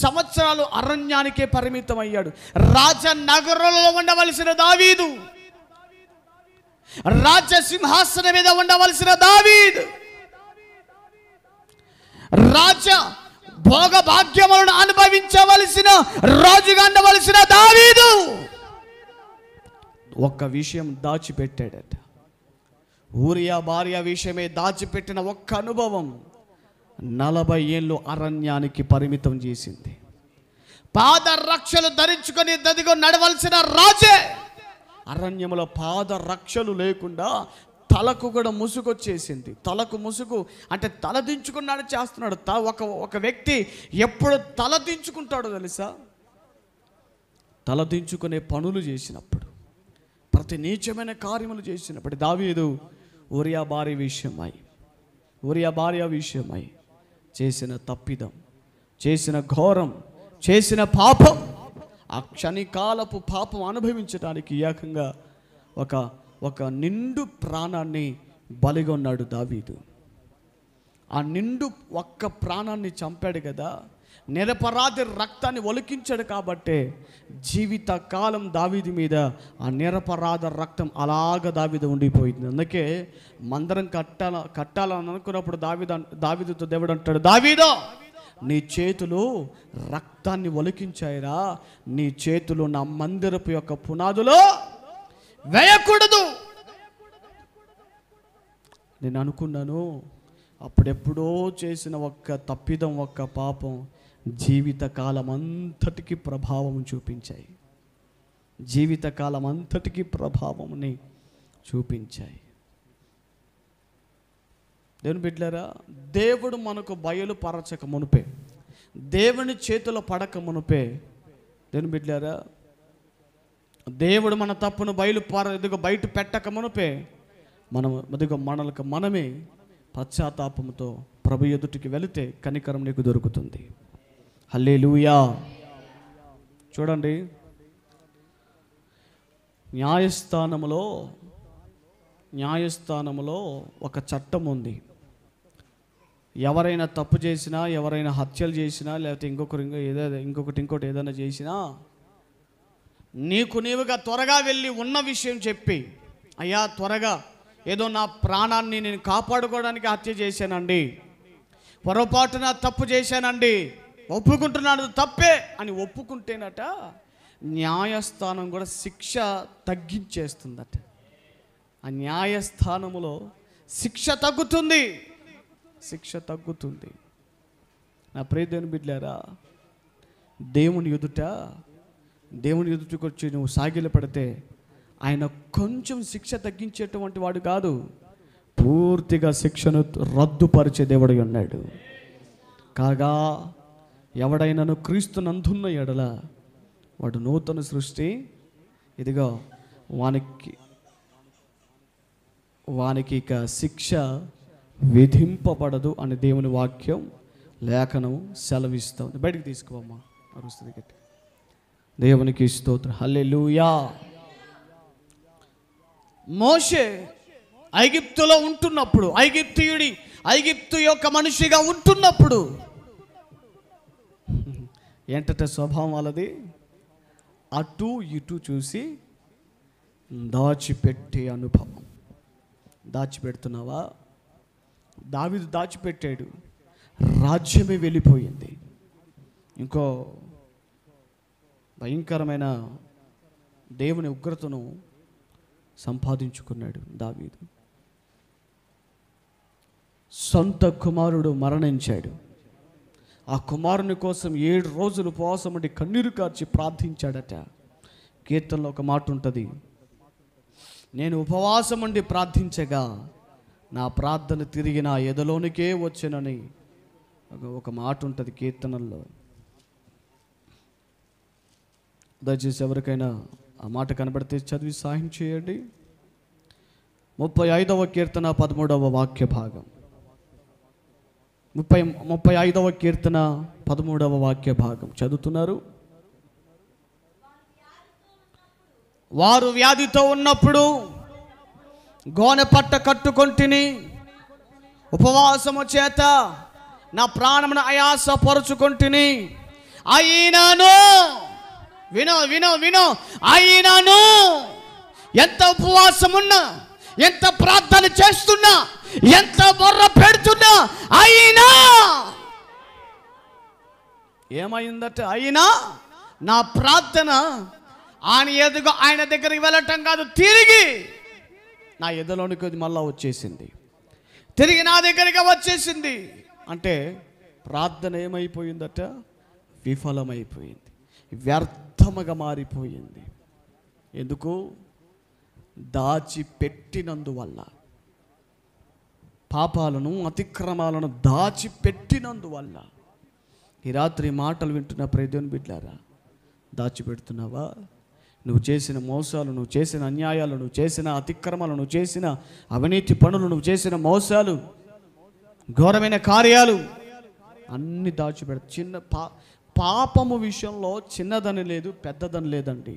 సంవత్సరాలు అరణ్యానికే పరిమితం అయ్యాడు రాజనగరంలో ఉండవలసిన దావీదు రాజ సింహాసనం మీద ఉండవలసిన దావీదు రాజ భోగభాగ్యములను అనుభవించవలసిన రాజుగా ఉండవలసిన దావీదు ఒక్క విషయం దాచిపెట్టాడట ఊరియా భార్య విషయమే దాచిపెట్టిన ఒక్క అనుభవం నలభై ఏళ్ళు అరణ్యానికి పరిమితం చేసింది పాద రక్షలు ధరించుకొని దదిగో నడవలసిన రాజే అరణ్యంలో పాద రక్షలు లేకుండా తలకు కూడా ముసుగు వచ్చేసింది తలకు ముసుగు అంటే తల దించుకున్నాడు చేస్తున్నాడు త ఒక ఒక వ్యక్తి ఎప్పుడు తల దించుకుంటాడో తెలుసా తల దించుకునే పనులు చేసినప్పుడు ప్రతి నీచమైన కార్యములు చేసినప్పుడు దావీదు ఒరియా భార్య విషయమై ఒరియా భార్య విషయమై చేసిన తప్పిదం చేసిన ఘోరం చేసిన పాపం ఆ క్షణికాలపు పాపం అనుభవించడానికి ఏకంగా ఒక ఒక నిండు ప్రాణాన్ని బలిగొన్నాడు దావీదు ఆ నిండు ఒక్క ప్రాణాన్ని చంపాడు కదా నిరపరాధి రక్తాన్ని ఒలికించాడు కాబట్టే జీవిత కాలం దావీది మీద ఆ నిరపరాధ రక్తం అలాగ దావీద ఉండిపోయింది అందుకే మందరం కట్టాల కట్టాలని అనుకున్నప్పుడు దావిద దావీదుతో దేవుడు అంటాడు దావీదో నీ చేతులు రక్తాన్ని ఒలికించాయిరా నీ చేతులు నా మందిరపు యొక్క పునాదులో వేయకూడదు నేను అనుకున్నాను అప్పుడెప్పుడో చేసిన ఒక్క తప్పిదం ఒక్క పాపం జీవితకాలం అంతటికి ప్రభావం చూపించాయి జీవితకాలం అంతటికి ప్రభావంని చూపించాయి దేవుని బిడ్డారా దేవుడు మనకు బయలుపరచక మునిపే దేవుని చేతులు పడక మునిపే దేవుని బిడ్డారా దేవుడు మన తప్పును బయలుపర ఇదిగో బయట పెట్టక మునిపే మనం ఇదిగో మనలకు మనమే పశ్చాత్తాపంతో ప్రభు ఎదుటికి వెళితే కనికరం నీకు దొరుకుతుంది హల్లే లూయా చూడండి న్యాయస్థానములో న్యాయస్థానములో ఒక చట్టం ఉంది ఎవరైనా తప్పు చేసినా ఎవరైనా హత్యలు చేసినా లేకపోతే ఇంకొకరు ఇంకో ఇంకొకటి ఇంకోటి ఏదైనా చేసినా నీకు నీవుగా త్వరగా వెళ్ళి ఉన్న విషయం చెప్పి అయ్యా త్వరగా ఏదో నా ప్రాణాన్ని నేను కాపాడుకోవడానికి హత్య చేశానండి పొరపాటున తప్పు చేశానండి ఒప్పుకుంటున్నాడు తప్పే అని ఒప్పుకుంటేనట న్యాయస్థానం కూడా శిక్ష తగ్గించేస్తుందట ఆ న్యాయస్థానములో శిక్ష తగ్గుతుంది శిక్ష తగ్గుతుంది నా ప్రియదేవుని బిడ్డారా దేవుని ఎదుట దేవుని ఎదుటికొచ్చి వచ్చి నువ్వు సాగిల పడితే ఆయన కొంచెం శిక్ష తగ్గించేటువంటి వాడు కాదు పూర్తిగా శిక్షను రద్దుపరిచే దేవుడు ఉన్నాడు కాగా ఎవడైనాను నందున్న ఎడల వాడు నూతన సృష్టి ఇదిగో వానికి వానికి ఇక శిక్ష విధింపబడదు అని దేవుని వాక్యం లేఖనం సెలవిస్తుంది బయటికి తీసుకోమ్మా అరుస్తుంది గట్టి దేవునికి స్తోత్ర లూయా మోషే ఐగిప్తులో ఉంటున్నప్పుడు ఐగిప్తియుడి ఐగిప్తు యొక్క మనిషిగా ఉంటున్నప్పుడు ఏంటంటే స్వభావం వాళ్ళది అటు ఇటు చూసి దాచిపెట్టే అనుభవం దాచిపెడుతున్నావా దావిదు దాచిపెట్టాడు రాజ్యమే వెళ్ళిపోయింది ఇంకో భయంకరమైన దేవుని ఉగ్రతను సంపాదించుకున్నాడు దావీదు సొంత కుమారుడు మరణించాడు ఆ కుమారుని కోసం ఏడు రోజులు ఉపవాసం ఉండి కన్నీరు కార్చి ప్రార్థించాడట కీర్తనలో ఒక మాట ఉంటుంది నేను ఉపవాసం ఉండి ప్రార్థించగా నా ప్రార్థన తిరిగి నా ఎదలోనికే వచ్చానని ఒక మాట ఉంటుంది కీర్తనల్లో దయచేసి ఎవరికైనా ఆ మాట కనబడితే చదివి సాయం చేయండి ముప్పై ఐదవ కీర్తన పదమూడవ వాక్య భాగం ముప్పై ముప్పై ఐదవ కీర్తన పదమూడవ వాక్య భాగం చదువుతున్నారు వారు వ్యాధితో ఉన్నప్పుడు గోనె పట్ట కట్టుకొంటిని ఉపవాసము చేత నా ప్రాణమును ఆయాసపరుచుకొంటిని అయినాను వినో వినో వినో అయినాను ఎంత ఉపవాసమున్నా ఎంత ప్రార్థన చేస్తున్నా ఎంత బొర్ర పెడుతున్నా అయినా ఏమైందట అయినా నా ప్రార్థన ఆయన ఎదుగు ఆయన దగ్గరికి వెళ్ళటం కాదు తిరిగి నా ఎదులోనికి అది మళ్ళా వచ్చేసింది తిరిగి నా దగ్గరికి వచ్చేసింది అంటే ప్రార్థన ఏమైపోయిందట విఫలమైపోయింది వ్యర్థముగా మారిపోయింది ఎందుకు దాచిపెట్టినందువల్ల పాపాలను అతిక్రమాలను దాచిపెట్టినందువల్ల ఈ రాత్రి మాటలు వింటున్న ప్రయోజనం బిడ్డారా దాచిపెడుతున్నావా నువ్వు చేసిన మోసాలు నువ్వు చేసిన అన్యాయాలు నువ్వు చేసిన అతిక్రమాలు నువ్వు చేసిన అవినీతి పనులు నువ్వు చేసిన మోసాలు ఘోరమైన కార్యాలు అన్ని దాచిపెడ చిన్న పా పాపము విషయంలో చిన్నదని లేదు పెద్దదని లేదండి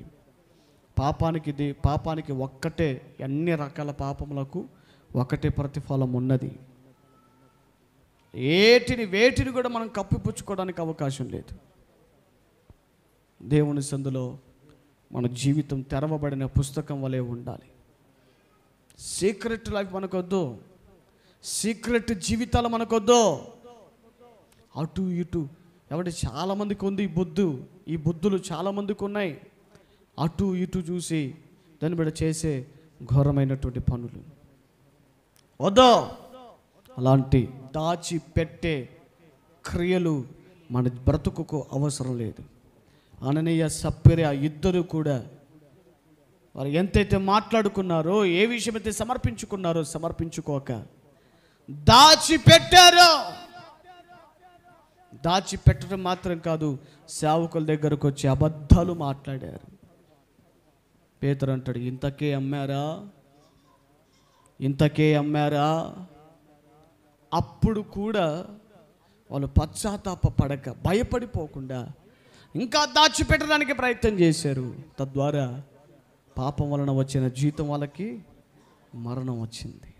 పాపానికి ఇది పాపానికి ఒక్కటే అన్ని రకాల పాపములకు ఒకటే ప్రతిఫలం ఉన్నది ఏటిని వేటిని కూడా మనం కప్పిపుచ్చుకోవడానికి అవకాశం లేదు దేవుని సందులో మన జీవితం తెరవబడిన పుస్తకం వలె ఉండాలి సీక్రెట్ లైఫ్ మనకొద్దు సీక్రెట్ జీవితాలు మనకొద్దు అటు ఇటు ఎవరి చాలామందికి ఉంది ఈ బుద్ధు ఈ బుద్ధులు చాలామందికి ఉన్నాయి అటు ఇటు చూసి దాన్ని బిడ్డ చేసే ఘోరమైనటువంటి పనులు వద్దో అలాంటి దాచి పెట్టే క్రియలు మన బ్రతుకుకు అవసరం లేదు అననీయ సప్పిరి ఆ ఇద్దరు కూడా వారు ఎంతైతే మాట్లాడుకున్నారో ఏ విషయమైతే సమర్పించుకున్నారో సమర్పించుకోక దాచిపెట్టారో దాచిపెట్టడం మాత్రం కాదు సేవకుల దగ్గరకు వచ్చి అబద్ధాలు మాట్లాడారు పేతరు అంటాడు ఇంతకే అమ్మారా ఇంతకే అమ్మారా అప్పుడు కూడా వాళ్ళు పశ్చాత్తాప పడక భయపడిపోకుండా ఇంకా దాచిపెట్టడానికి ప్రయత్నం చేశారు తద్వారా పాపం వలన వచ్చిన జీతం వాళ్ళకి మరణం వచ్చింది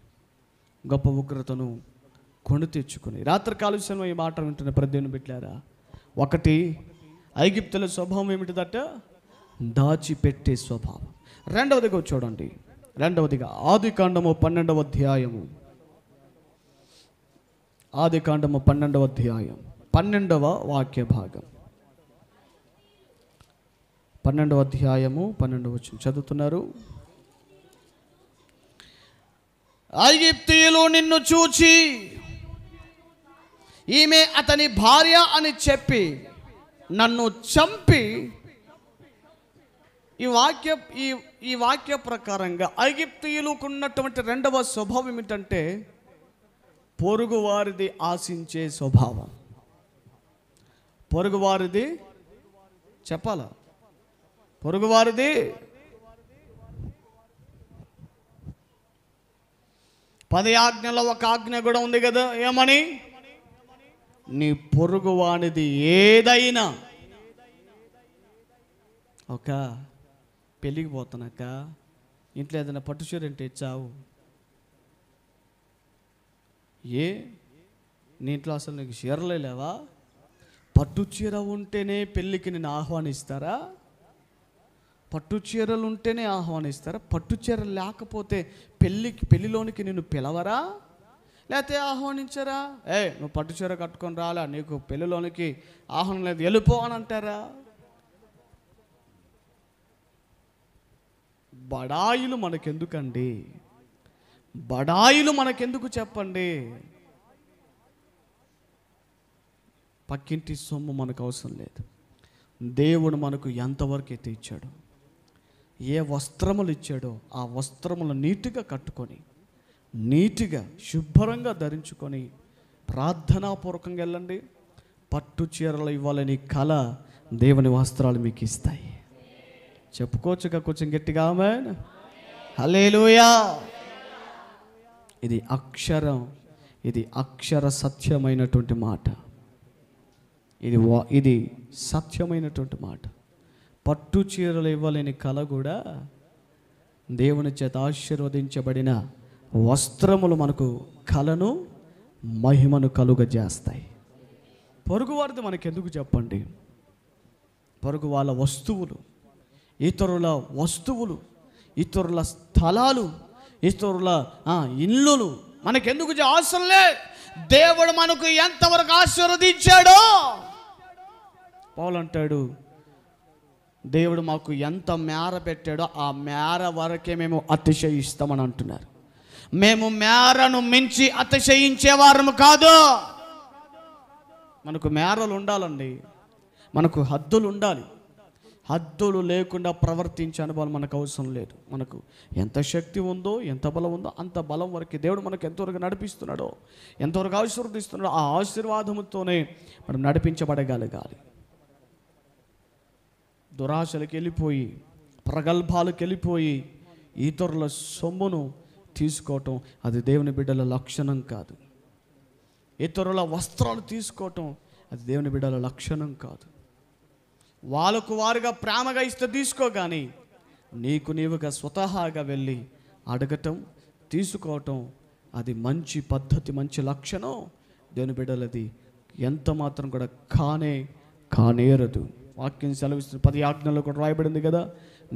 గొప్ప ఉగ్రతను కొను తెచ్చుకుని రాత్రి కాలుష్యం ఈ మాట వింటున్న ప్రద్యను పెట్టారా ఒకటి ఐగిప్తుల స్వభావం ఏమిటిదట దాచిపెట్టే స్వభావం రెండవదిగా చూడండి రెండవదిగా ఆది కాండము పన్నెండవ అధ్యాయము ఆది కాండము పన్నెండవ అధ్యాయం పన్నెండవ వాక్య భాగం పన్నెండవ అధ్యాయము పన్నెండవ చదువుతున్నారు ఐగిప్తీయులు నిన్ను చూచి ఈమె అతని భార్య అని చెప్పి నన్ను చంపి ఈ వాక్య ఈ ఈ వాక్య ప్రకారంగా ఐగిప్తీయులకు రెండవ స్వభావం ఏమిటంటే పొరుగువారిది ఆశించే స్వభావం పొరుగువారిది చెప్పాల పొరుగువారిది పది ఆజ్ఞలో ఒక ఆజ్ఞ కూడా ఉంది కదా ఏమని నీ పొరుగువానిది ఏదైనా ఒక పెళ్ళికి పోతున్నాక ఇంట్లో ఏదైనా చీర అంటే చావు ఏ నీ ఇంట్లో అసలు నీకు చీరలే లేవా పట్టు చీర ఉంటేనే పెళ్ళికి నేను ఆహ్వానిస్తారా పట్టు చీరలు ఉంటేనే ఆహ్వానిస్తారా పట్టు చీర లేకపోతే పెళ్ళికి పెళ్ళిలోనికి నేను పిలవరా లేకపోతే ఆహ్వానించరా ఏ నువ్వు పట్టు చీర కట్టుకొని రాలా నీకు పెళ్ళిలోనికి ఆహ్వానం లేదు వెళ్ళిపో అని అంటారా బడాయిలు మనకెందుకండి బడాయిలు మనకెందుకు చెప్పండి పక్కింటి సొమ్ము మనకు అవసరం లేదు దేవుడు మనకు ఎంతవరకు అయితే ఇచ్చాడో ఏ వస్త్రములు ఇచ్చాడో ఆ వస్త్రములు నీటిగా కట్టుకొని నీటిగా శుభ్రంగా ధరించుకొని ప్రార్థనాపూర్వకంగా వెళ్ళండి పట్టు చీరలు ఇవ్వాలని కళ దేవుని వస్త్రాలు మీకు ఇస్తాయి చెప్పుకోవచ్చుగా కొంచెం గట్టిగా హలేలుయా ఇది అక్షరం ఇది అక్షర సత్యమైనటువంటి మాట ఇది ఇది సత్యమైనటువంటి మాట పట్టు చీరలు ఇవ్వలేని కళ కూడా దేవుని చేత ఆశీర్వదించబడిన వస్త్రములు మనకు కళను మహిమను కలుగజేస్తాయి పొరుగు వారితో మనకెందుకు చెప్పండి పొరుగు వాళ్ళ వస్తువులు ఇతరుల వస్తువులు ఇతరుల స్థలాలు ఇతరుల ఇల్లులు మనకెందుకు అవసరం లే దేవుడు మనకు ఎంతవరకు ఆశీర్వదించాడో పోలంటాడు దేవుడు మాకు ఎంత మేర పెట్టాడో ఆ మేర వరకే మేము అతిశయిస్తామని అంటున్నారు మేము మేరను మించి అతిశయించేవారము కాదు మనకు మేరలు ఉండాలండి మనకు హద్దులు ఉండాలి హద్దులు లేకుండా ప్రవర్తించే అనుభవం మనకు అవసరం లేదు మనకు ఎంత శక్తి ఉందో ఎంత బలం ఉందో అంత బలం వరకు దేవుడు మనకు ఎంతవరకు నడిపిస్తున్నాడో ఎంతవరకు ఆశీర్వదిస్తున్నాడో ఆ ఆశీర్వాదముతోనే మనం నడిపించబడగలగాలి దురాశలకు వెళ్ళిపోయి ప్రగల్భాలకు వెళ్ళిపోయి ఇతరుల సొమ్మును తీసుకోవటం అది దేవుని బిడ్డల లక్షణం కాదు ఇతరుల వస్త్రాలు తీసుకోవటం అది దేవుని బిడ్డల లక్షణం కాదు వాళ్ళకు వారుగా ప్రేమగా ఇస్తే తీసుకో కానీ నీకు నీవుగా స్వతహాగా వెళ్ళి అడగటం తీసుకోవటం అది మంచి పద్ధతి మంచి లక్షణం దేని బిడ్డలది ఎంత మాత్రం కూడా కానే కానేరదు వాక్యం సెలవిస్తున్న పది ఆజ్ఞలో కూడా రాయబడింది కదా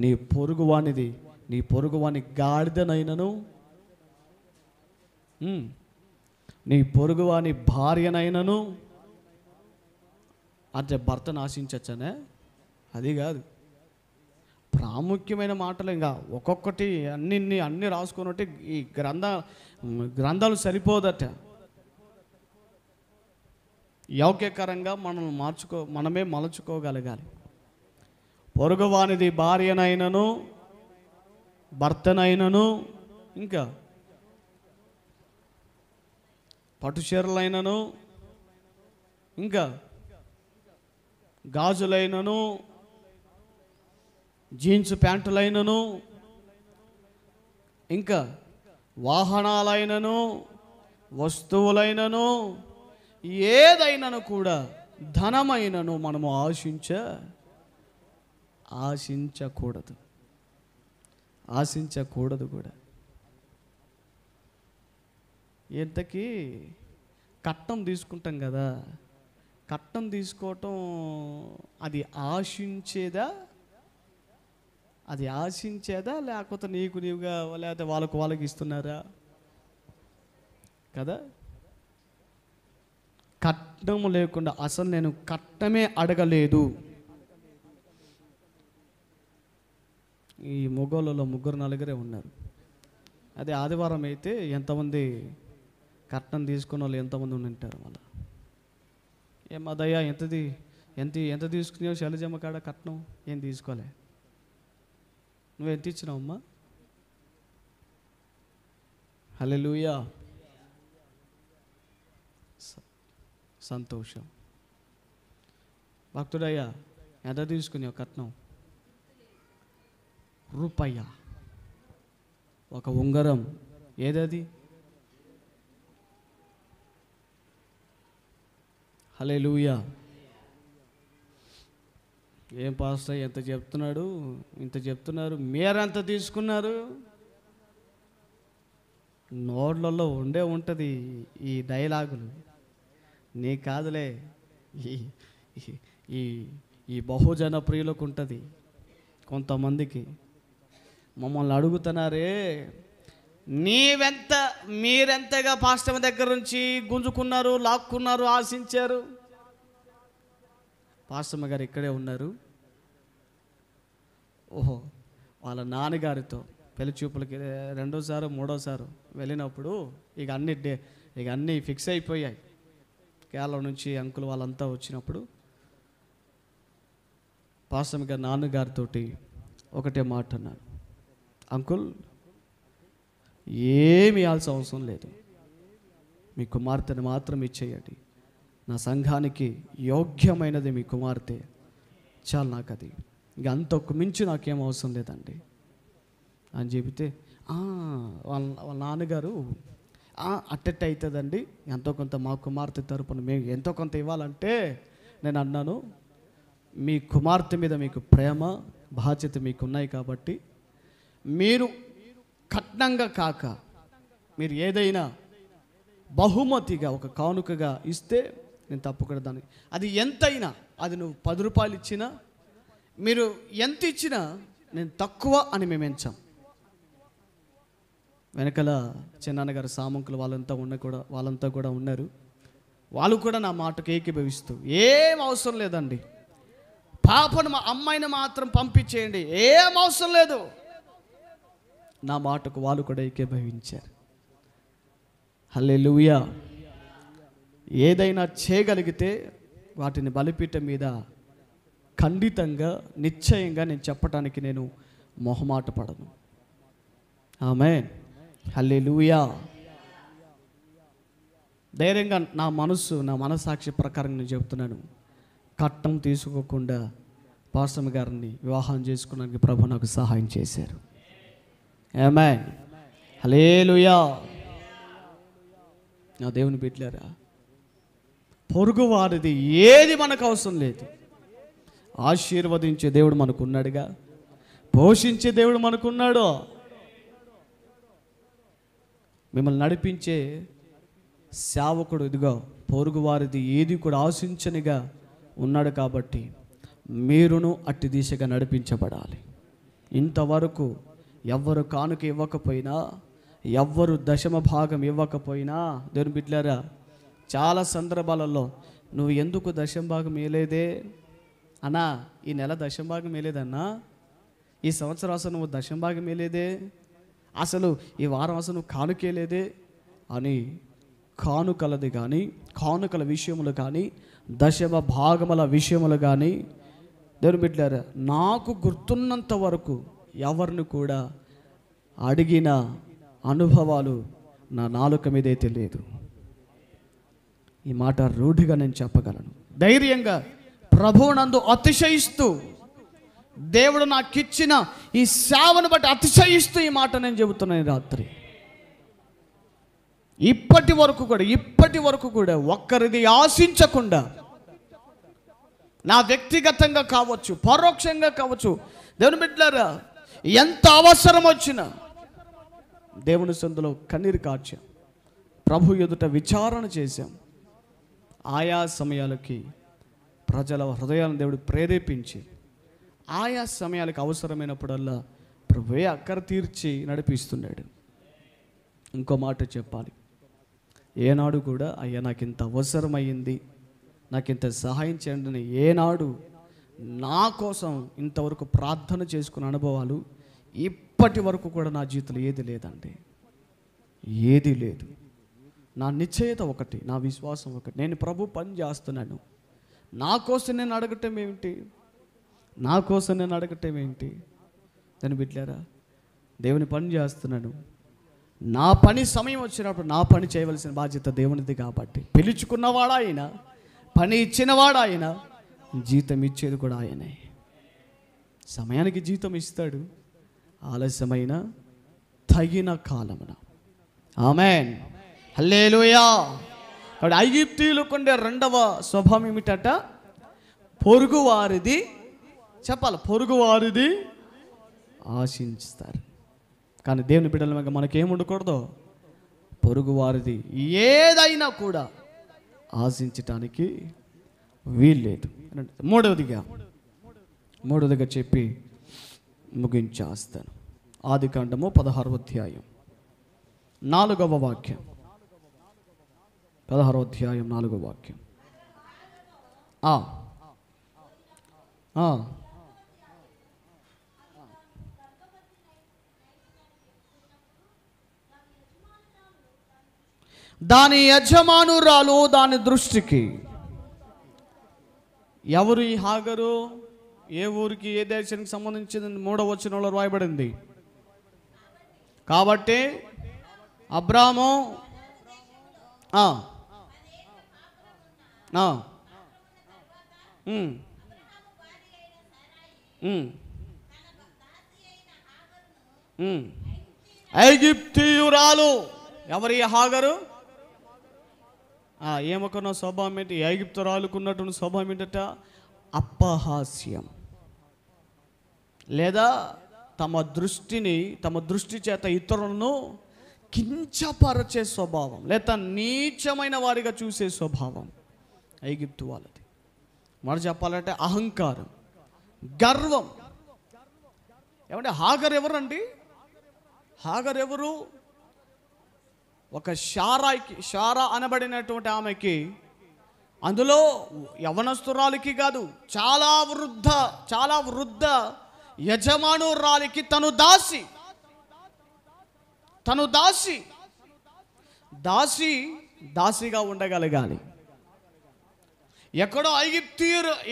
నీ పొరుగువానిది నీ పొరుగువాని గాడిదనైనను నీ పొరుగువాని భార్యనైనను అంటే భర్తను ఆశించచ్చనే అది కాదు ప్రాముఖ్యమైన మాటలు ఇంకా ఒక్కొక్కటి అన్ని అన్ని రాసుకున్నట్టు ఈ గ్రంథ గ్రంథాలు సరిపోదట యోగ్యకరంగా మనం మార్చుకో మనమే మలచుకోగలగాలి పొరుగువానిది భార్యనైనను భర్తనైనను ఇంకా పట్టుచీరలైనను ఇంకా గాజులైనను జీన్స్ ప్యాంటులైనను ఇంకా వాహనాలైనను వస్తువులైనను ఏదైనాను కూడా ధనమైనను మనము ఆశించ ఆశించకూడదు ఆశించకూడదు కూడా ఇంతకీ కట్నం తీసుకుంటాం కదా కట్నం తీసుకోవటం అది ఆశించేదా అది ఆశించేదా లేకపోతే నీకు నీవుగా లేకపోతే వాళ్ళకు వాళ్ళకి ఇస్తున్నారా కదా కట్నం లేకుండా అసలు నేను కట్నమే అడగలేదు ఈ మొగోళ్ళలో ముగ్గురు నలుగురే ఉన్నారు అదే ఆదివారం అయితే ఎంతమంది కట్నం తీసుకున్న వాళ్ళు ఎంతమంది ఉంటారు ఏ మా దయ్యా ఎంతది ఎంత ఎంత తీసుకునేవో శైలజమ్మ కాడ కట్నం ఏం తీసుకోలే నువ్వు ఎంత ఇచ్చినావమ్మా హలెలుయా సంతోషం భక్తుడయ్యా ఎంత ఒక కట్నం రూపయ్య ఒక ఉంగరం ఏదది హలే లూయా ఏం అయ్యి ఎంత చెప్తున్నాడు ఇంత చెప్తున్నారు మీరంత తీసుకున్నారు నోట్లలో ఉండే ఉంటుంది ఈ డైలాగులు నీ కాదులే ఈ ఈ బహుజన ప్రియులకు ఉంటుంది కొంతమందికి మమ్మల్ని అడుగుతున్నారే నీవెంత మీరెంతగా పాస్టమ్ దగ్గర నుంచి గుంజుకున్నారు లాక్కున్నారు ఆశించారు పాసమ్మ గారు ఇక్కడే ఉన్నారు ఓహో వాళ్ళ నాన్నగారితో పెళ్లి చూపులకి రెండోసారు మూడోసారి వెళ్ళినప్పుడు ఇక అన్ని డే ఇక అన్నీ ఫిక్స్ అయిపోయాయి కేరళ నుంచి అంకులు వాళ్ళంతా వచ్చినప్పుడు పాసమ్మ గారు నాన్నగారితో ఒకటే మాట అన్నారు అంకుల్ ఏమి ఇవ్వాల్సిన అవసరం లేదు మీ కుమార్తెను మాత్రం ఇచ్చేయండి నా సంఘానికి యోగ్యమైనది మీ కుమార్తె చాలు నాకు అది ఇక అంతకు మించి నాకేం అవసరం లేదండి అని చెబితే వాళ్ళ వాళ్ళ నాన్నగారు అట్టెట్ అవుతుందండి ఎంతో కొంత మా కుమార్తె తరపున మేము ఎంతో కొంత ఇవ్వాలంటే నేను అన్నాను మీ కుమార్తె మీద మీకు ప్రేమ బాధ్యత మీకు ఉన్నాయి కాబట్టి మీరు కట్నంగా కాక మీరు ఏదైనా బహుమతిగా ఒక కానుకగా ఇస్తే నేను తప్పకుండా దాన్ని అది ఎంతైనా అది నువ్వు పది రూపాయలు ఇచ్చినా మీరు ఎంత ఇచ్చినా నేను తక్కువ అని మేము ఎంచాం వెనకల చిన్నాన్నగారు సామంకులు వాళ్ళంతా ఉన్న కూడా వాళ్ళంతా కూడా ఉన్నారు వాళ్ళు కూడా నా మాటకు ఏకీభవిస్తూ ఏం అవసరం లేదండి పాపను మా అమ్మాయిని మాత్రం పంపించేయండి ఏం అవసరం లేదు నా మాటకు వాళ్ళు కూడా ఏకీభవించారు హలే లూయా ఏదైనా చేయగలిగితే వాటిని బలిపీఠ మీద ఖండితంగా నిశ్చయంగా నేను చెప్పటానికి నేను మొహమాట పడను ఆమె హల్లే లూయా ధైర్యంగా నా మనసు నా మనసాక్షి ప్రకారం నేను చెబుతున్నాను కట్నం తీసుకోకుండా పార్సమి గారిని వివాహం చేసుకోవడానికి ప్రభు నాకు సహాయం చేశారు ఏమే హలే నా దేవుని బిడ్డారా పొరుగువారిది ఏది మనకు అవసరం లేదు ఆశీర్వదించే దేవుడు మనకున్నాడుగా పోషించే దేవుడు మనకున్నాడు మిమ్మల్ని నడిపించే సేవకుడు ఇదిగో పొరుగువారిది ఏది కూడా ఆశించనిగా ఉన్నాడు కాబట్టి మీరును అట్టి దిశగా నడిపించబడాలి ఇంతవరకు ఎవ్వరు కానుక ఇవ్వకపోయినా ఎవ్వరు దశమ భాగం ఇవ్వకపోయినా దేవుని బిడ్డారా చాలా సందర్భాలలో నువ్వు ఎందుకు దశంభాగం మేలేదే అన్నా ఈ నెల దశంభాగం వేయలేదన్నా ఈ సంవత్సరం అసలు నువ్వు దశంభాగం మేలేదే అసలు ఈ వారం అసలు నువ్వు కానుకేలేదే అని కానుకలది కానీ కానుకల విషయములు కానీ దశమ భాగముల విషయములు కానీ దేవుని బిడ్డారు నాకు గుర్తున్నంత వరకు ఎవరిని కూడా అడిగిన అనుభవాలు నా నాలుక మీదే తెలియదు ఈ మాట రూఢిగా నేను చెప్పగలను ధైర్యంగా ప్రభువునందు అతిశయిస్తూ దేవుడు నాకు ఇచ్చిన ఈ సేవను బట్టి అతిశయిస్తూ ఈ మాట నేను చెబుతున్నాను రాత్రి ఇప్పటి వరకు కూడా ఇప్పటి వరకు కూడా ఒక్కరిది ఆశించకుండా నా వ్యక్తిగతంగా కావచ్చు పరోక్షంగా కావచ్చు దేవుని బిడ్డారా ఎంత అవసరం వచ్చినా దేవుని సందులో కన్నీరు కాచాం ప్రభు ఎదుట విచారణ చేశాం ఆయా సమయాలకి ప్రజల హృదయాలను దేవుడు ప్రేరేపించి ఆయా సమయాలకు అవసరమైనప్పుడల్లా ప్రభువే అక్కర తీర్చి నడిపిస్తున్నాడు ఇంకో మాట చెప్పాలి ఏనాడు కూడా అయ్యా నాకు ఇంత అవసరమైంది నాకు ఇంత సహాయం చేయండి ఏనాడు నా కోసం ఇంతవరకు ప్రార్థన చేసుకున్న అనుభవాలు ఇప్పటి వరకు కూడా నా జీవితంలో ఏది లేదండి ఏది లేదు నా నిశ్చయత ఒకటి నా విశ్వాసం ఒకటి నేను ప్రభు పని చేస్తున్నాను నా కోసం నేను అడగటం ఏమిటి నా కోసం నేను అడగటం ఏంటి దాన్ని బిడ్డారా దేవుని పని చేస్తున్నాను నా పని సమయం వచ్చినప్పుడు నా పని చేయవలసిన బాధ్యత దేవునిది కాబట్టి పిలుచుకున్నవాడా ఆయన పని ఇచ్చినవాడు ఆయన జీతం ఇచ్చేది కూడా ఆయనే సమయానికి జీతం ఇస్తాడు ఆలస్యమైన తగిన కాలమున ఆమెన్ హల్లేలుయా కాబట్టి ఐగిప్తీయులకు ఉండే రెండవ స్వభావం ఏమిటట పొరుగువారిది చెప్పాలి పొరుగువారిది ఆశించుతారు కానీ దేవుని బిడ్డల మనకేం ఉండకూడదు పొరుగువారిది ఏదైనా కూడా ఆశించటానికి వీల్లేదు మూడవదిగా మూడవదిగా చెప్పి ముగించేస్తాను ఆది కాండము పదహారు అధ్యాయం నాలుగవ వాక్యం పదహారో అధ్యాయం నాలుగో వాక్యం దాని యజమానురాలు దాని దృష్టికి ఎవరు ఈ హాగరు ఏ ఊరికి ఏ దేశానికి సంబంధించింది మూడవ వచనంలో రాయబడింది కాబట్టి అబ్రాము ఐగిప్తియురాలు ఎవరి హాగరు ఏమకున్న స్వభావం ఏంటి ఐగిప్తురాలుకున్నటువంటి స్వభావం ఏంటట అపహాస్యం లేదా తమ దృష్టిని తమ దృష్టి చేత ఇతరులను కించపరచే స్వభావం లేదా నీచమైన వారిగా చూసే స్వభావం ఐగిప్తు వాళ్ళది మనం చెప్పాలంటే అహంకారం గర్వం ఏమంటే హాగర్ ఎవరండి హాగర్ ఎవరు ఒక షారాకి షారా అనబడినటువంటి ఆమెకి అందులో యవనస్తురాలికి కాదు చాలా వృద్ధ చాలా వృద్ధ యజమానురాలికి తను దాసి తను దాసి దాసి దాసిగా ఉండగలగాలి ఎక్కడో ఐగిప్తి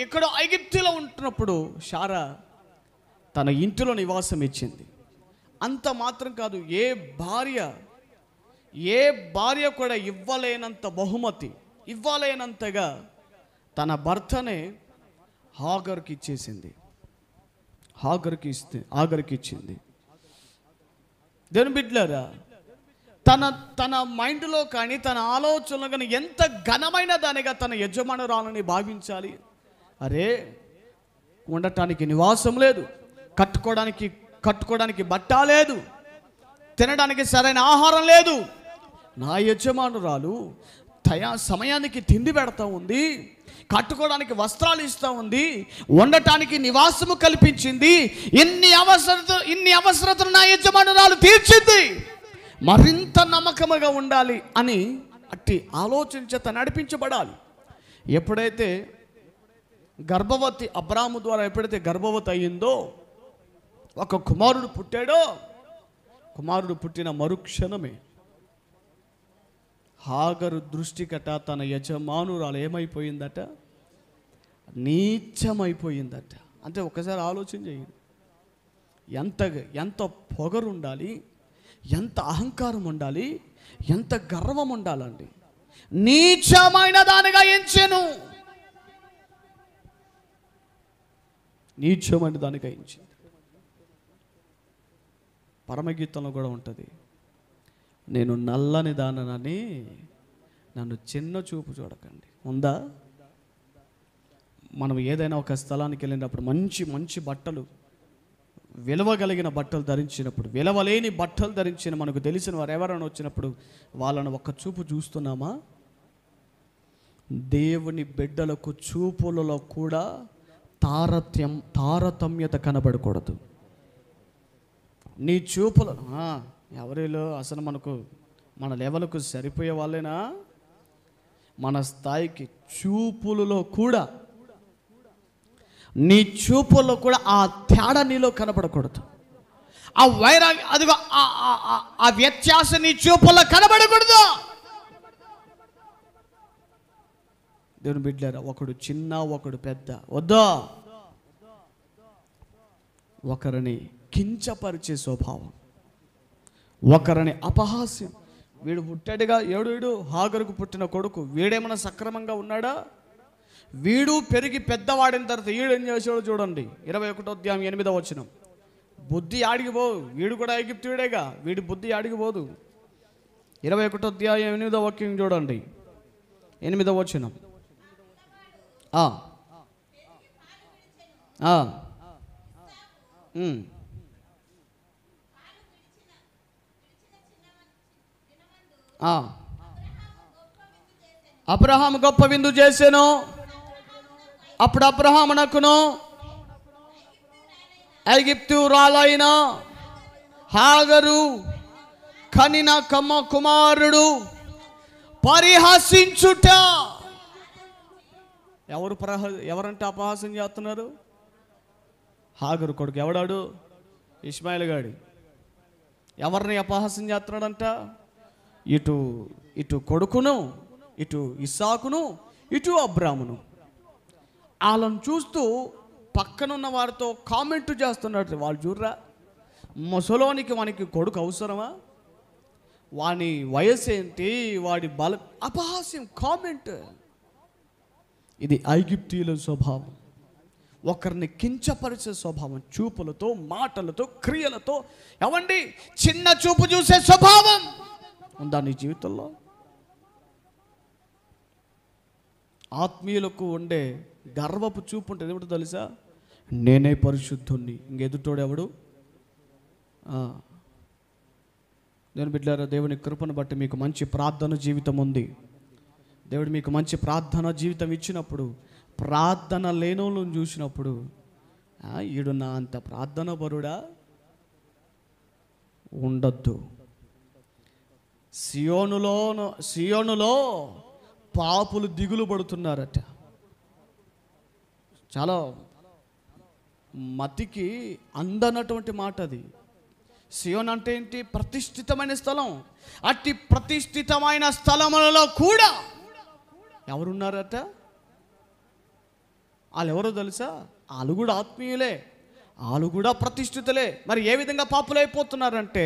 ఎక్కడో ఐగిప్తిలో ఉంటున్నప్పుడు షారా తన ఇంటిలో నివాసం ఇచ్చింది అంత మాత్రం కాదు ఏ భార్య ఏ భార్య కూడా ఇవ్వలేనంత బహుమతి ఇవ్వలేనంతగా తన భర్తనే హాగర్కి ఇచ్చేసింది హాగర్కి ఇస్తే ఆగర్కి ఇచ్చింది దేని బిడ్లారా తన తన మైండ్లో కానీ తన ఆలోచనలో కానీ ఎంత ఘనమైన దానిగా తన యజమానురాలని భావించాలి అరే ఉండటానికి నివాసం లేదు కట్టుకోవడానికి కట్టుకోవడానికి బట్ట లేదు తినడానికి సరైన ఆహారం లేదు నా యజమానురాలు తయా సమయానికి తిండి పెడతా ఉంది కట్టుకోవడానికి వస్త్రాలు ఇస్తూ ఉంది ఉండటానికి నివాసము కల్పించింది ఇన్ని అవసరత ఇన్ని అవసరతలు నా యజమానురాలు తీర్చింది మరింత నమ్మకముగా ఉండాలి అని అట్టి ఆలోచన చేత నడిపించబడాలి ఎప్పుడైతే గర్భవతి అబ్రాహ్ము ద్వారా ఎప్పుడైతే గర్భవతి అయ్యిందో ఒక కుమారుడు పుట్టాడో కుమారుడు పుట్టిన మరుక్షణమే హాగరు దృష్టి కట తన యజమానురాలు ఏమైపోయిందట నీచమైపోయిందట అంటే ఒకసారి ఆలోచన చేయండి ఎంత ఎంత పొగరుండాలి ఎంత అహంకారం ఉండాలి ఎంత గర్వం ఉండాలండి నీచమైన దానిగా ఎంచెను నీచమైన దానిగా ఎంచింది పరమగీతంలో కూడా ఉంటుంది నేను నల్లని దానని నన్ను చిన్న చూపు చూడకండి ఉందా మనం ఏదైనా ఒక స్థలానికి వెళ్ళినప్పుడు మంచి మంచి బట్టలు విలువగలిగిన బట్టలు ధరించినప్పుడు విలువలేని బట్టలు ధరించిన మనకు తెలిసిన వారు ఎవరైనా వచ్చినప్పుడు వాళ్ళను ఒక్క చూపు చూస్తున్నామా దేవుని బిడ్డలకు చూపులలో కూడా తారత్యం తారతమ్యత కనబడకూడదు నీ చూపుల ఎవరిలో అసలు మనకు మన లెవెల్కు సరిపోయే వాళ్ళేనా మన స్థాయికి చూపులలో కూడా నీ చూపుల్లో కూడా ఆ తేడా నీలో కనబడకూడదు ఆ వైరా అదిగో ఆ వ్యత్యాసం నీ చూపుల్లో కనబడకూడదు దేవుని బిడ్డారా ఒకడు చిన్న ఒకడు పెద్ద వద్దా ఒకరిని కించపరిచే స్వభావం ఒకరిని అపహాస్యం వీడు పుట్టాడుగా ఏడు ఏడు హాగరుకు పుట్టిన కొడుకు వీడేమైనా సక్రమంగా ఉన్నాడా వీడు పెరిగి పెద్దవాడిన తర్వాత వీడు ఏం చేసాడో చూడండి ఇరవై ఒకటో అధ్యాయం ఎనిమిదో వచ్చినం బుద్ధి ఆడిగిపో వీడు కూడా ఐగిప్తుడేగా వీడి బుద్ధి ఆడిగిపోదు ఇరవై ఒకటో అధ్యాయం ఎనిమిదో వాక్యం చూడండి ఎనిమిదో వచ్చినం అబ్రహాం గొప్ప విందు చేశాను అప్పుడు అబ్రహామునకును ఐగిప్తు రాలైన హాగరు కనిన కమ్మ కుమారుడు పరిహాసించుట ఎవరు పరహ ఎవరంటే అపహాసం చేస్తున్నారు హాగరు కొడుకు ఎవడాడు ఇస్మాయిల్ గాడి ఎవరిని అపహాసం చేస్తున్నాడంట ఇటు ఇటు కొడుకును ఇటు ఇస్సాకును ఇటు అబ్రాహ్మును వాళ్ళని చూస్తూ పక్కనున్న వారితో కామెంట్ చేస్తున్నట్టు వాళ్ళు చూడరా ముసలోనికి మనకి కొడుకు అవసరమా వాని వయసు ఏంటి వాడి బల అపహాస్యం కామెంట్ ఇది ఐగిప్తీయుల స్వభావం ఒకరిని కించపరిచే స్వభావం చూపులతో మాటలతో క్రియలతో ఏమండి చిన్న చూపు చూసే స్వభావం ఉందా నీ జీవితంలో ఆత్మీయులకు ఉండే గర్వపు చూపు ఉంటుంది ఏమిటో తెలుసా నేనే పరిశుద్ధుణ్ణి ఇంకెదుటోడు ఎవడు నేను బిడ్డారా దేవుని కృపను బట్టి మీకు మంచి ప్రార్థన జీవితం ఉంది దేవుడు మీకు మంచి ప్రార్థన జీవితం ఇచ్చినప్పుడు ప్రార్థన లేనోళ్ళని చూసినప్పుడు ఈడు నా అంత ప్రార్థన బరుడా ఉండద్దు సియోనులో సియోనులో పాపులు దిగులు పడుతున్నారట చాలా మతికి అందనటువంటి మాట అది సియోన్ అంటే ఏంటి ప్రతిష్ఠితమైన స్థలం అట్టి ప్రతిష్ఠితమైన స్థలములలో కూడా ఎవరున్నారట వాళ్ళు ఎవరో తెలుసా వాళ్ళు కూడా ఆత్మీయులే వాళ్ళు కూడా ప్రతిష్ఠితులే మరి ఏ విధంగా పాపులైపోతున్నారంటే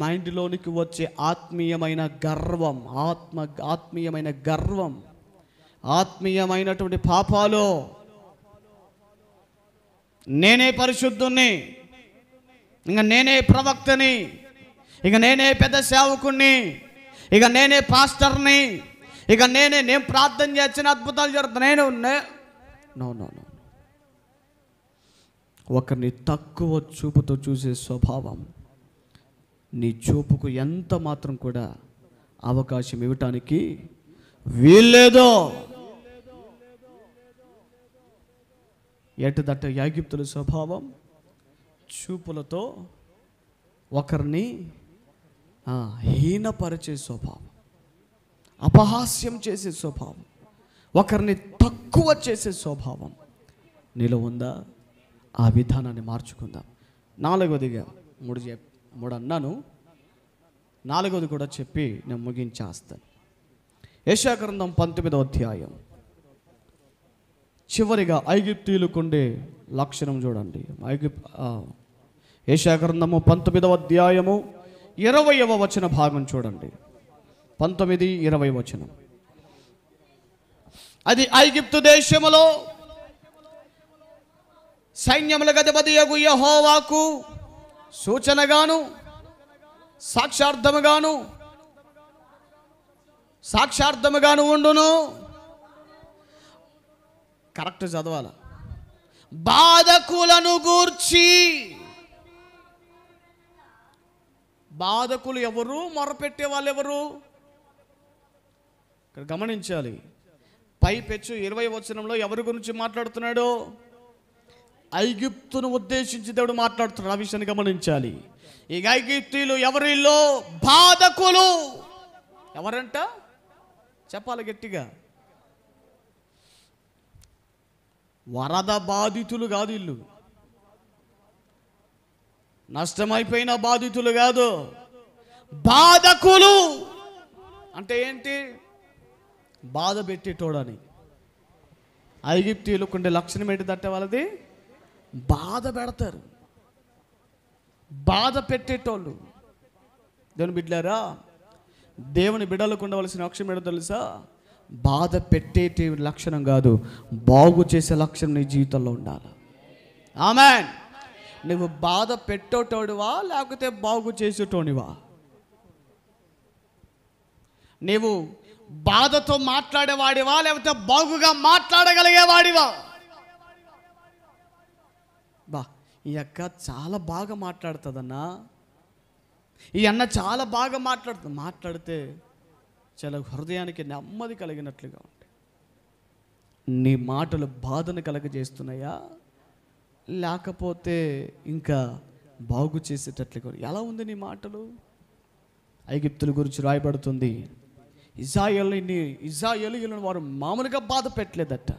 మైండ్లోనికి వచ్చే ఆత్మీయమైన గర్వం ఆత్మ ఆత్మీయమైన గర్వం ఆత్మీయమైనటువంటి పాపాలు నేనే పరిశుద్ధుణ్ణి ఇంకా నేనే ప్రవక్తని ఇక నేనే పెద్ద సేవకుణ్ణి ఇక నేనే పాస్టర్ని ఇక నేనే నేను ప్రార్థన చేసిన అద్భుతాలు జరుగుతాయి నేను నో నో నో ఒకరిని తక్కువ చూపుతో చూసే స్వభావం నీ చూపుకు ఎంత మాత్రం కూడా అవకాశం ఇవ్వటానికి వీల్లేదో ఏంటిదంటే యాగిప్తుల స్వభావం చూపులతో ఒకరిని హీనపరిచే స్వభావం అపహాస్యం చేసే స్వభావం ఒకరిని తక్కువ చేసే స్వభావం నీలో ఉందా ఆ విధానాన్ని మార్చుకుందాం నాలుగోదిగా మూడు చెప్ మూడు అన్నాను నాలుగోది కూడా చెప్పి నేను ముగించేస్తాను యశాగ్రంథం పంతొమ్మిదో అధ్యాయం చివరిగా ఐగిప్తీయులకుండే లక్షణం చూడండి ఐగిప్ ఏషాగ్రంథము పంతొమ్మిదవ అధ్యాయము ఇరవయవ వచన భాగం చూడండి పంతొమ్మిది ఇరవై వచనం అది ఐగిప్తు దేశములో సైన్యముల గజపతియగు యహోవాకు సూచనగాను సాక్షార్థముగాను సాక్షార్థముగాను ఉండును కరెక్ట్ చదవాల బాధకులను గూర్చి బాధకులు ఎవరు మొరపెట్టే వాళ్ళు ఎవరు ఇక్కడ గమనించాలి పై పెచ్చు ఇరవై వచనంలో ఎవరి గురించి మాట్లాడుతున్నాడు ఐగిప్తును ఉద్దేశించి దేవుడు మాట్లాడుతున్నాడు ఆ విషయాన్ని గమనించాలి ఈ ఐగుప్తీలు ఎవరిలో బాధకులు ఎవరంట చెప్పాలి గట్టిగా వరద బాధితులు కాదు ఇల్లు నష్టమైపోయిన బాధితులు కాదు బాధకులు అంటే ఏంటి బాధ పెట్టేటోడని ఐగిప్తీయులకు కొన్ని లక్షణం ఏంటి తట్టే వాళ్ళది బాధ పెడతారు బాధ పెట్టేటోళ్ళు దేవుని బిడ్డారా దేవుని బిడ్డలకు ఉండవలసిన లక్ష్యం ఏంటో తెలుసా బాధ పెట్టేటి లక్షణం కాదు బాగు చేసే లక్షణం నీ జీవితంలో ఉండాలి ఆమె నువ్వు బాధ పెట్టేటోడివా లేకపోతే బాగు చేసేటోనివా నీవు బాధతో మాట్లాడేవాడివా లేకపోతే బాగుగా మాట్లాడగలిగేవాడివా బా ఈ అక్క చాలా బాగా మాట్లాడుతుందన్నా ఈ అన్న చాలా బాగా మాట్లాడుతుంది మాట్లాడితే చాలా హృదయానికి నెమ్మది కలిగినట్లుగా ఉంటాయి నీ మాటలు బాధను కలగజేస్తున్నాయా లేకపోతే ఇంకా బాగు చేసేటట్లుగా ఎలా ఉంది నీ మాటలు ఐగిప్తుల గురించి రాయబడుతుంది ఇజాయలుని ఇలా వారు మామూలుగా బాధ పెట్టలేదట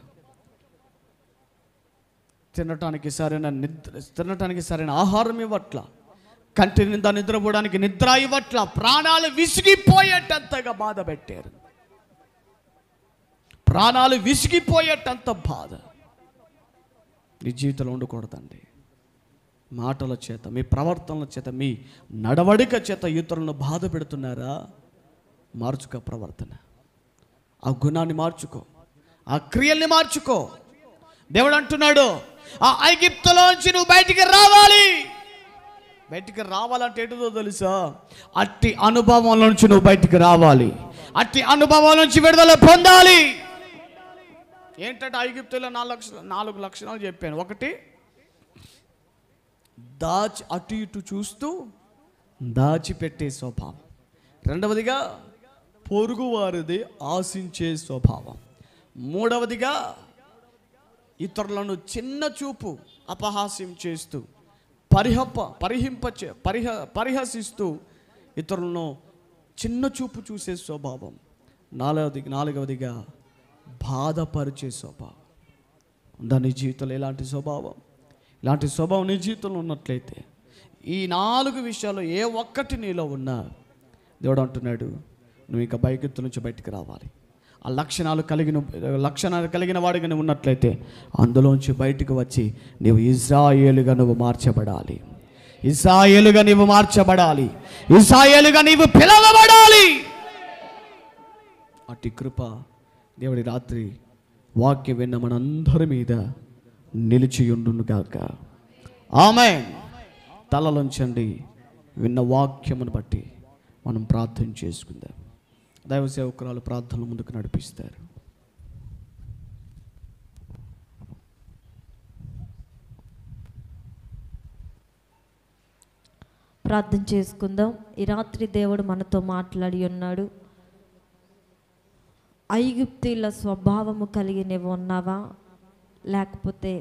తినటానికి సరైన నిద్ర తినటానికి సరైన ఆహారం ఇవ్వట్లా కంటి నింద నిద్రపోవడానికి నిద్ర ఇవ్వట్ల ప్రాణాలు విసిగిపోయేటంతగా బాధ పెట్టారు ప్రాణాలు విసిగిపోయేటంత బాధ నీ జీవితంలో ఉండకూడదండి మాటల చేత మీ ప్రవర్తనల చేత మీ నడవడిక చేత ఇతరులను బాధ పెడుతున్నారా మార్చుకో ప్రవర్తన ఆ గుణాన్ని మార్చుకో ఆ క్రియల్ని మార్చుకో దేవుడు అంటున్నాడు ఆ ఐగిప్తులోంచి నువ్వు బయటికి రావాలి బయటికి రావాలంటే ఏంటో తెలుసా అట్టి అనుభవం నుంచి నువ్వు బయటికి రావాలి అట్టి అనుభవం నుంచి విడుదల పొందాలి ఏంటంటే ఐగుప్తులో నాలుగు నాలుగు లక్షణాలు చెప్పాను ఒకటి దాచి అటు ఇటు చూస్తూ దాచిపెట్టే స్వభావం రెండవదిగా పొరుగువారిది ఆశించే స్వభావం మూడవదిగా ఇతరులను చిన్న చూపు అపహాస్యం చేస్తూ పరిహప్ప పరిహింపచే పరిహ పరిహసిస్తూ ఇతరులను చిన్న చూపు చూసే స్వభావం నాలుగవది నాలుగవదిగా బాధపరిచే స్వభావం నీ జీవితంలో ఇలాంటి స్వభావం ఇలాంటి స్వభావం నీ జీవితంలో ఉన్నట్లయితే ఈ నాలుగు విషయాలు ఏ ఒక్కటి నీలో ఉన్నా దేవుడు అంటున్నాడు నువ్వు ఇంకా బైకెత్తు నుంచి బయటికి రావాలి ఆ లక్షణాలు కలిగిన లక్షణాలు కలిగిన వాడిగా ఉన్నట్లయితే అందులోంచి బయటకు వచ్చి నీవు ఇజ్రాయేలుగా నువ్వు మార్చబడాలి ఇజ్రాయేలుగా నీవు మార్చబడాలి ఇజ్రాయేలుగా నీవు పిలవబడాలి అటు కృప దేవుడి రాత్రి వాక్యం విన్న మనందరి మీద గాక ఆమె తలలుంచండి విన్న వాక్యమును బట్టి మనం ప్రార్థన చేసుకుందాం దైవ సేవకురాలు ప్రార్థనలు ముందుకు నడిపిస్తారు ప్రార్థన చేసుకుందాం ఈ రాత్రి దేవుడు మనతో మాట్లాడి ఉన్నాడు ఐగుప్తీల స్వభావము కలిగినవి ఉన్నావా లేకపోతే